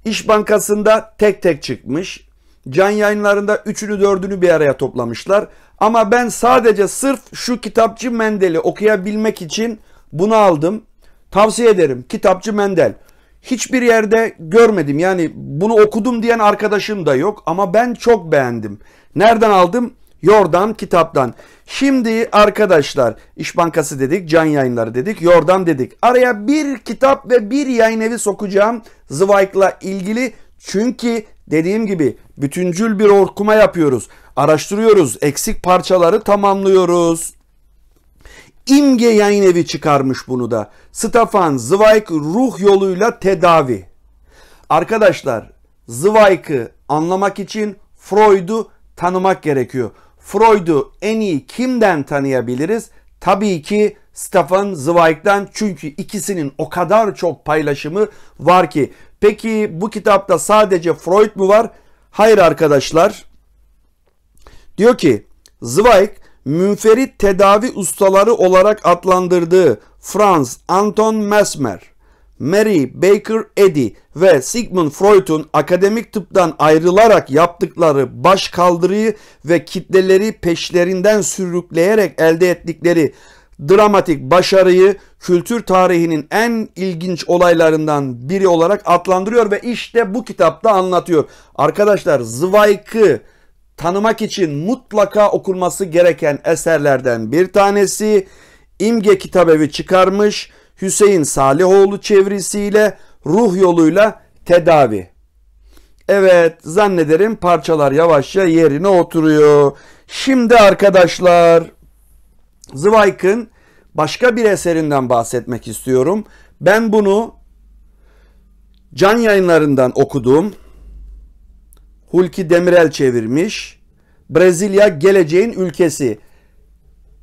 İş Bankası'nda tek tek çıkmış. Can yayınlarında üçünü dördünü bir araya toplamışlar. Ama ben sadece sırf şu kitapçı Mendel'i okuyabilmek için bunu aldım. Tavsiye ederim. Kitapçı Mendel. Hiçbir yerde görmedim. Yani bunu okudum diyen arkadaşım da yok ama ben çok beğendim. Nereden aldım? Yordan kitaptan. Şimdi arkadaşlar İş Bankası dedik, Can Yayınları dedik, Yordan dedik. Araya bir kitap ve bir yayın evi sokacağım Zweig'la ilgili. Çünkü dediğim gibi bütüncül bir okuma yapıyoruz. Araştırıyoruz, eksik parçaları tamamlıyoruz. İmge yayın evi çıkarmış bunu da. Stefan Zweig ruh yoluyla tedavi. Arkadaşlar Zweig'ı anlamak için Freud'u tanımak gerekiyor. Freud'u en iyi kimden tanıyabiliriz? Tabii ki Stefan Zweig'den çünkü ikisinin o kadar çok paylaşımı var ki. Peki bu kitapta sadece Freud mu var? Hayır arkadaşlar. Diyor ki Zweig münferit tedavi ustaları olarak adlandırdığı Franz Anton Mesmer, Mary Baker Eddy ve Sigmund Freud'un akademik tıptan ayrılarak yaptıkları baş kaldırıyı ve kitleleri peşlerinden sürükleyerek elde ettikleri dramatik başarıyı kültür tarihinin en ilginç olaylarından biri olarak adlandırıyor ve işte bu kitapta anlatıyor. Arkadaşlar Zweig'ı tanımak için mutlaka okunması gereken eserlerden bir tanesi. İmge Kitabevi çıkarmış Hüseyin Salihoğlu çevrisiyle ruh yoluyla tedavi. Evet zannederim parçalar yavaşça yerine oturuyor. Şimdi arkadaşlar Zweig'ın başka bir eserinden bahsetmek istiyorum. Ben bunu can yayınlarından okudum. Hulki Demirel çevirmiş. Brezilya geleceğin ülkesi.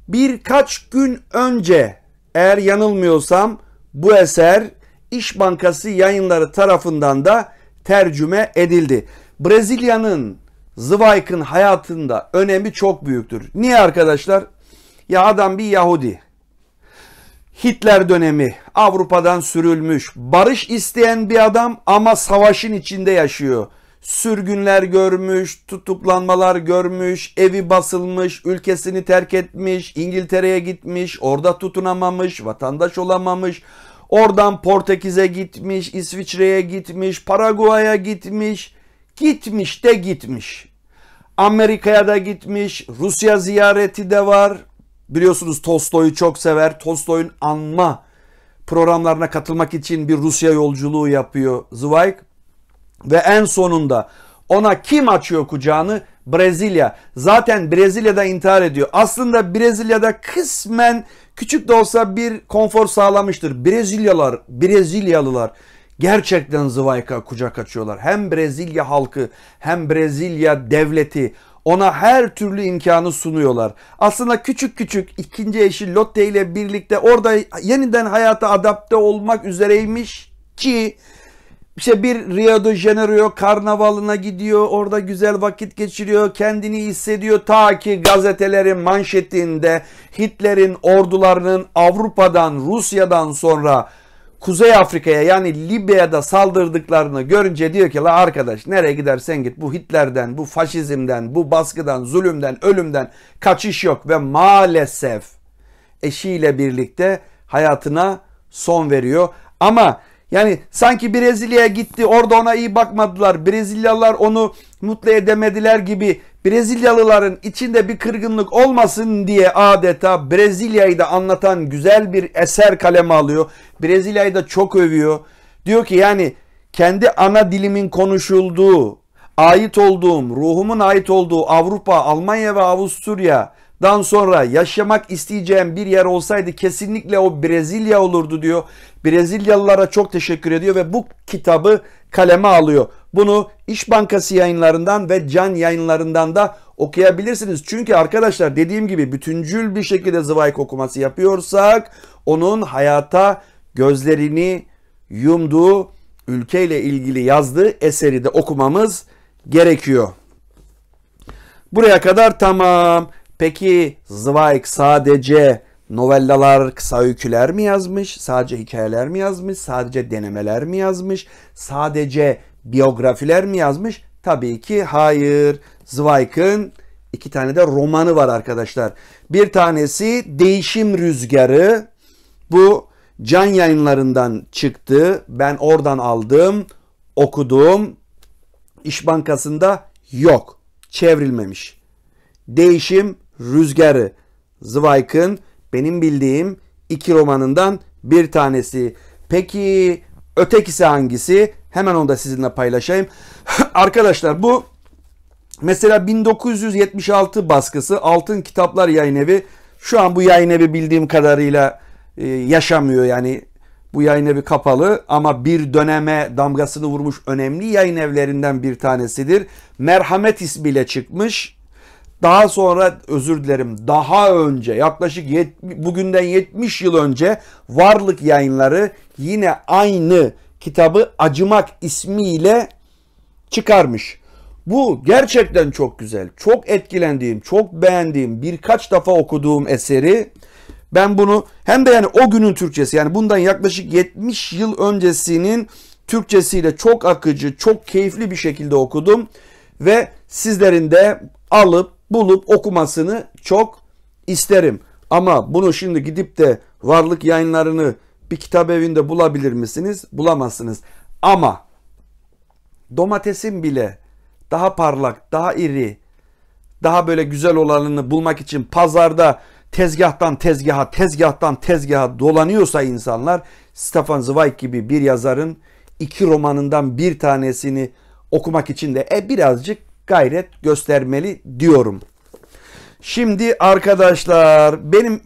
Birkaç gün önce eğer yanılmıyorsam bu eser İş Bankası yayınları tarafından da tercüme edildi. Brezilya'nın Zweig'ın hayatında önemi çok büyüktür. Niye arkadaşlar? Ya adam bir Yahudi. Hitler dönemi Avrupa'dan sürülmüş. Barış isteyen bir adam ama savaşın içinde yaşıyor sürgünler görmüş, tutuklanmalar görmüş, evi basılmış, ülkesini terk etmiş, İngiltere'ye gitmiş, orada tutunamamış, vatandaş olamamış. Oradan Portekiz'e gitmiş, İsviçre'ye gitmiş, Paraguay'a gitmiş. Gitmiş de gitmiş. Amerika'ya da gitmiş, Rusya ziyareti de var. Biliyorsunuz Tolstoy'u çok sever. Tolstoy'un anma programlarına katılmak için bir Rusya yolculuğu yapıyor Zweig. Ve en sonunda ona kim açıyor kucağını? Brezilya. Zaten Brezilya'da intihar ediyor. Aslında Brezilya'da kısmen küçük de olsa bir konfor sağlamıştır. Brezilyalar, Brezilyalılar gerçekten Zvayka kucak açıyorlar. Hem Brezilya halkı hem Brezilya devleti ona her türlü imkanı sunuyorlar. Aslında küçük küçük ikinci eşi Lotte ile birlikte orada yeniden hayata adapte olmak üzereymiş ki işte bir Rio de Janeiro karnavalına gidiyor. Orada güzel vakit geçiriyor. Kendini hissediyor. Ta ki gazetelerin manşetinde Hitler'in ordularının Avrupa'dan, Rusya'dan sonra Kuzey Afrika'ya yani Libya'da saldırdıklarını görünce diyor ki la arkadaş nereye gidersen git bu Hitler'den, bu faşizmden, bu baskıdan, zulümden, ölümden kaçış yok ve maalesef eşiyle birlikte hayatına son veriyor. Ama yani sanki Brezilya'ya gitti orada ona iyi bakmadılar. Brezilyalılar onu mutlu edemediler gibi Brezilyalıların içinde bir kırgınlık olmasın diye adeta Brezilya'yı da anlatan güzel bir eser kaleme alıyor. Brezilya'yı da çok övüyor. Diyor ki yani kendi ana dilimin konuşulduğu, ait olduğum, ruhumun ait olduğu Avrupa, Almanya ve Avusturya dan sonra yaşamak isteyeceğim bir yer olsaydı kesinlikle o Brezilya olurdu diyor. Brezilyalılara çok teşekkür ediyor ve bu kitabı kaleme alıyor. Bunu İş Bankası yayınlarından ve Can yayınlarından da okuyabilirsiniz. Çünkü arkadaşlar dediğim gibi bütüncül bir şekilde Zweig okuması yapıyorsak onun hayata gözlerini yumduğu ülkeyle ilgili yazdığı eseri de okumamız gerekiyor. Buraya kadar tamam. Peki Zweig sadece novellalar, kısa öyküler mi yazmış? Sadece hikayeler mi yazmış? Sadece denemeler mi yazmış? Sadece biyografiler mi yazmış? Tabii ki hayır. Zweig'ın iki tane de romanı var arkadaşlar. Bir tanesi Değişim Rüzgarı. Bu can yayınlarından çıktı. Ben oradan aldım, okudum. İş Bankası'nda yok. Çevrilmemiş. Değişim Rüzgarı. Zweig'ın benim bildiğim iki romanından bir tanesi. Peki ötekisi hangisi? Hemen onu da sizinle paylaşayım. [LAUGHS] Arkadaşlar bu mesela 1976 baskısı Altın Kitaplar Yayın Evi. Şu an bu yayın evi bildiğim kadarıyla e, yaşamıyor yani bu yayın evi kapalı ama bir döneme damgasını vurmuş önemli yayın evlerinden bir tanesidir. Merhamet ismiyle çıkmış. Daha sonra özür dilerim daha önce yaklaşık yet, bugünden 70 yıl önce Varlık Yayınları yine aynı kitabı Acımak ismiyle çıkarmış. Bu gerçekten çok güzel. Çok etkilendiğim, çok beğendiğim, birkaç defa okuduğum eseri ben bunu hem de yani o günün Türkçesi yani bundan yaklaşık 70 yıl öncesinin Türkçesiyle çok akıcı, çok keyifli bir şekilde okudum ve sizlerin de alıp bulup okumasını çok isterim. Ama bunu şimdi gidip de varlık yayınlarını bir kitap evinde bulabilir misiniz? Bulamazsınız. Ama domatesin bile daha parlak, daha iri, daha böyle güzel olanını bulmak için pazarda tezgahtan tezgaha, tezgahtan tezgaha dolanıyorsa insanlar Stefan Zweig gibi bir yazarın iki romanından bir tanesini okumak için de e, birazcık gayret göstermeli diyorum. Şimdi arkadaşlar benim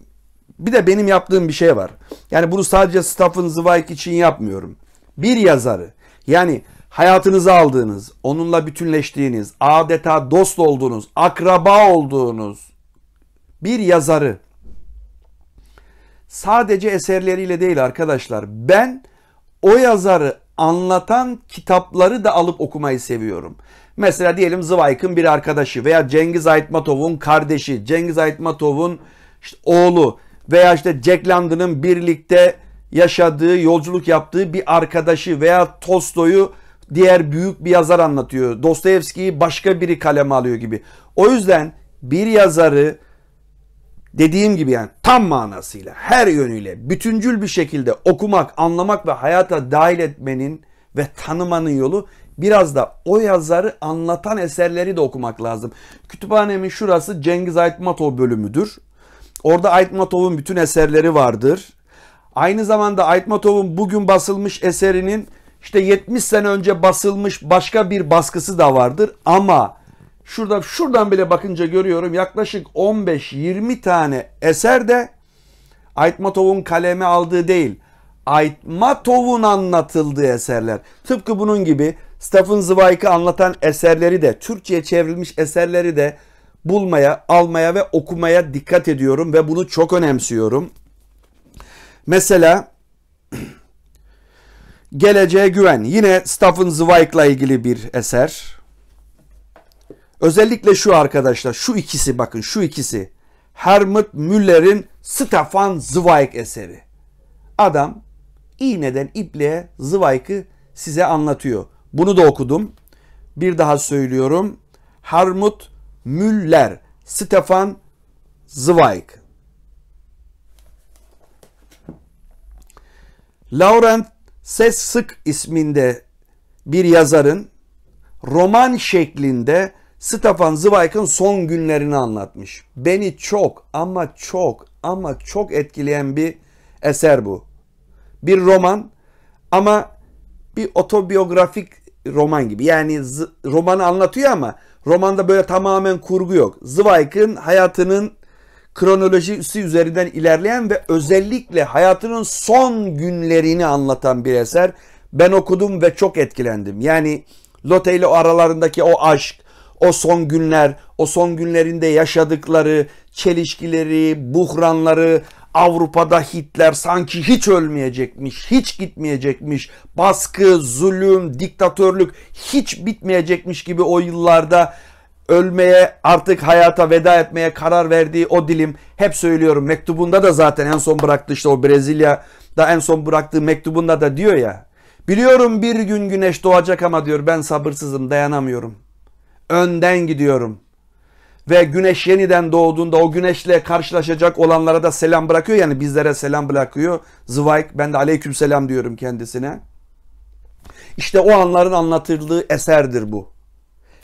bir de benim yaptığım bir şey var. Yani bunu sadece Stephen Zweig için yapmıyorum. Bir yazarı yani hayatınızı aldığınız, onunla bütünleştiğiniz, adeta dost olduğunuz, akraba olduğunuz bir yazarı sadece eserleriyle değil arkadaşlar. Ben o yazarı anlatan kitapları da alıp okumayı seviyorum. Mesela diyelim Zıvayk'ın bir arkadaşı veya Cengiz Aytmatov'un kardeşi, Cengiz Aytmatov'un işte oğlu veya işte Jack London'ın birlikte yaşadığı, yolculuk yaptığı bir arkadaşı veya Tolstoy'u diğer büyük bir yazar anlatıyor. Dostoyevski'yi başka biri kaleme alıyor gibi. O yüzden bir yazarı dediğim gibi yani tam manasıyla, her yönüyle, bütüncül bir şekilde okumak, anlamak ve hayata dahil etmenin ve tanımanın yolu biraz da o yazarı anlatan eserleri de okumak lazım. Kütüphanemin şurası Cengiz Aytmatov bölümüdür. Orada Aytmatov'un bütün eserleri vardır. Aynı zamanda Aytmatov'un bugün basılmış eserinin işte 70 sene önce basılmış başka bir baskısı da vardır ama şurada şuradan bile bakınca görüyorum yaklaşık 15-20 tane eser de Aytmatov'un kaleme aldığı değil. Aytmatov'un anlatıldığı eserler. Tıpkı bunun gibi Stefan Zweig'ı anlatan eserleri de, Türkçe'ye çevrilmiş eserleri de bulmaya, almaya ve okumaya dikkat ediyorum ve bunu çok önemsiyorum. Mesela [CLEARS THROAT] Geleceğe Güven yine Stephen Zweig'la ilgili bir eser. Özellikle şu arkadaşlar, şu ikisi bakın, şu ikisi. Hermut Müller'in Stefan Zweig eseri. Adam iğneden ipliğe Zweig'ı size anlatıyor. Bunu da okudum. Bir daha söylüyorum. Harmut Müller, Stefan Zweig. Laurent Ses isminde bir yazarın roman şeklinde Stefan Zweig'ın son günlerini anlatmış. Beni çok ama çok ama çok etkileyen bir eser bu. Bir roman ama bir otobiyografik roman gibi. Yani romanı anlatıyor ama romanda böyle tamamen kurgu yok. Zweig'ın hayatının kronolojisi üzerinden ilerleyen ve özellikle hayatının son günlerini anlatan bir eser. Ben okudum ve çok etkilendim. Yani Lotte ile aralarındaki o aşk, o son günler, o son günlerinde yaşadıkları çelişkileri, buhranları, Avrupa'da Hitler sanki hiç ölmeyecekmiş, hiç gitmeyecekmiş. Baskı, zulüm, diktatörlük hiç bitmeyecekmiş gibi o yıllarda ölmeye artık hayata veda etmeye karar verdiği o dilim hep söylüyorum mektubunda da zaten en son bıraktı işte o Brezilya'da en son bıraktığı mektubunda da diyor ya biliyorum bir gün güneş doğacak ama diyor ben sabırsızım dayanamıyorum önden gidiyorum ve güneş yeniden doğduğunda o güneşle karşılaşacak olanlara da selam bırakıyor. Yani bizlere selam bırakıyor. Zweig ben de aleyküm selam diyorum kendisine. İşte o anların anlatıldığı eserdir bu.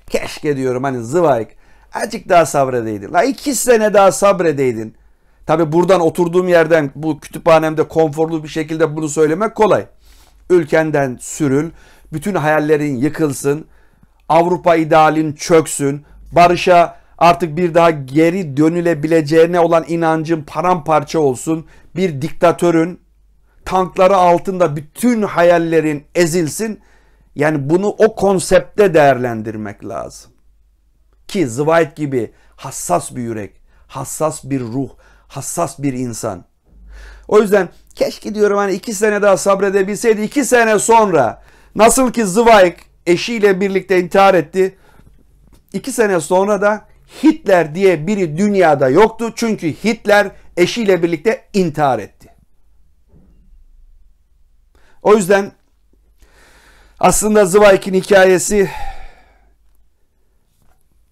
Keşke diyorum hani Zweig azıcık daha sabredeydin. La iki sene daha sabredeydin. Tabi buradan oturduğum yerden bu kütüphanemde konforlu bir şekilde bunu söylemek kolay. Ülkenden sürül, bütün hayallerin yıkılsın, Avrupa idealin çöksün, barışa Artık bir daha geri dönülebileceğine olan inancın paramparça olsun. Bir diktatörün tankları altında bütün hayallerin ezilsin. Yani bunu o konsepte değerlendirmek lazım. Ki Zweig gibi hassas bir yürek, hassas bir ruh, hassas bir insan. O yüzden keşke diyorum hani iki sene daha sabredebilseydi. iki sene sonra nasıl ki Zweig eşiyle birlikte intihar etti. İki sene sonra da Hitler diye biri dünyada yoktu. Çünkü Hitler eşiyle birlikte intihar etti. O yüzden aslında Zweig'in hikayesi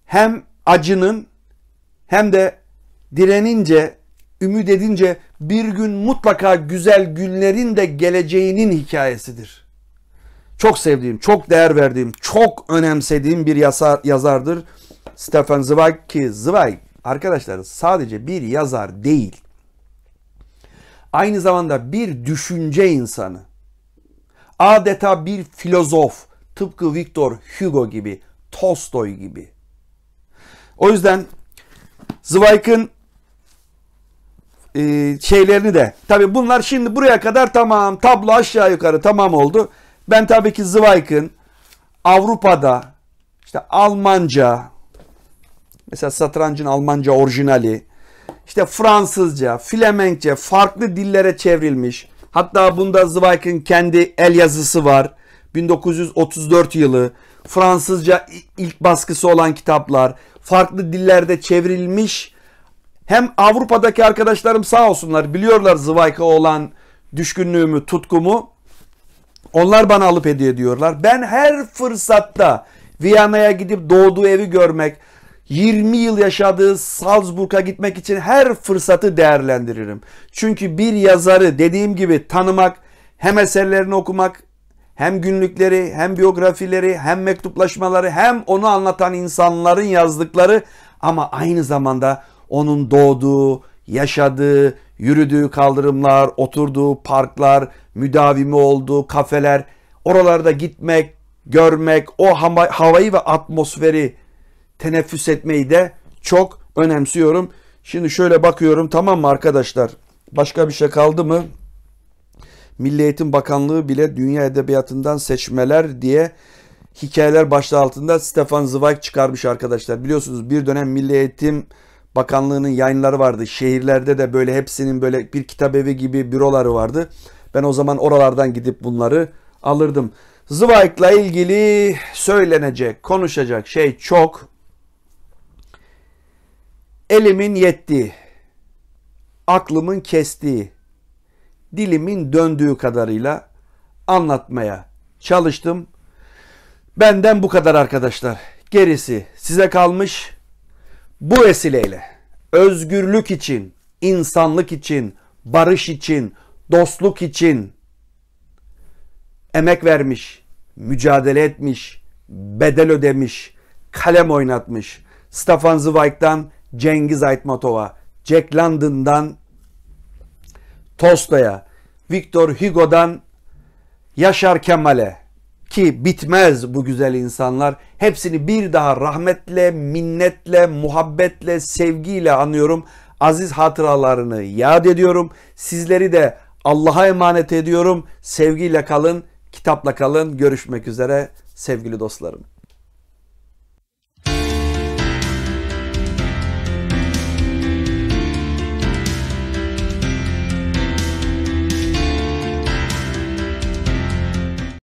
hem acının hem de direnince, ümit edince bir gün mutlaka güzel günlerin de geleceğinin hikayesidir. Çok sevdiğim, çok değer verdiğim, çok önemsediğim bir yazar, yazardır. Stefan Zweig ki Zweig arkadaşlar sadece bir yazar değil. Aynı zamanda bir düşünce insanı. Adeta bir filozof. Tıpkı Victor Hugo gibi, Tolstoy gibi. O yüzden Zweig'in e, şeylerini de tabi bunlar şimdi buraya kadar tamam tablo aşağı yukarı tamam oldu. Ben tabii ki Zweig'in Avrupa'da işte Almanca, Mesela satrancın Almanca orijinali, işte Fransızca, Flemenkçe farklı dillere çevrilmiş. Hatta bunda Zweig'in kendi el yazısı var. 1934 yılı Fransızca ilk baskısı olan kitaplar farklı dillerde çevrilmiş. Hem Avrupa'daki arkadaşlarım sağ olsunlar biliyorlar Zweig'a olan düşkünlüğümü, tutkumu. Onlar bana alıp hediye ediyorlar. Ben her fırsatta Viyana'ya gidip doğduğu evi görmek, 20 yıl yaşadığı Salzburg'a gitmek için her fırsatı değerlendiririm. Çünkü bir yazarı dediğim gibi tanımak, hem eserlerini okumak, hem günlükleri, hem biyografileri, hem mektuplaşmaları, hem onu anlatan insanların yazdıkları ama aynı zamanda onun doğduğu, yaşadığı, yürüdüğü kaldırımlar, oturduğu parklar, müdavimi olduğu kafeler, oralarda gitmek, görmek, o havayı ve atmosferi teneffüs etmeyi de çok önemsiyorum. Şimdi şöyle bakıyorum tamam mı arkadaşlar? Başka bir şey kaldı mı? Milli Eğitim Bakanlığı bile dünya edebiyatından seçmeler diye hikayeler başlığı altında Stefan Zweig çıkarmış arkadaşlar. Biliyorsunuz bir dönem Milli Eğitim Bakanlığı'nın yayınları vardı. Şehirlerde de böyle hepsinin böyle bir kitap evi gibi büroları vardı. Ben o zaman oralardan gidip bunları alırdım. Zweig'la ilgili söylenecek, konuşacak şey çok Elimin yettiği, aklımın kestiği, dilimin döndüğü kadarıyla anlatmaya çalıştım. Benden bu kadar arkadaşlar. Gerisi size kalmış. Bu vesileyle özgürlük için, insanlık için, barış için, dostluk için emek vermiş, mücadele etmiş, bedel ödemiş, kalem oynatmış. Stefan Zweig'dan Cengiz Aytmatov'a, Jack London'dan Tolstoy'a, Victor Hugo'dan Yaşar Kemal'e ki bitmez bu güzel insanlar. Hepsini bir daha rahmetle, minnetle, muhabbetle, sevgiyle anıyorum. Aziz hatıralarını yad ediyorum. Sizleri de Allah'a emanet ediyorum. Sevgiyle kalın, kitapla kalın. Görüşmek üzere sevgili dostlarım.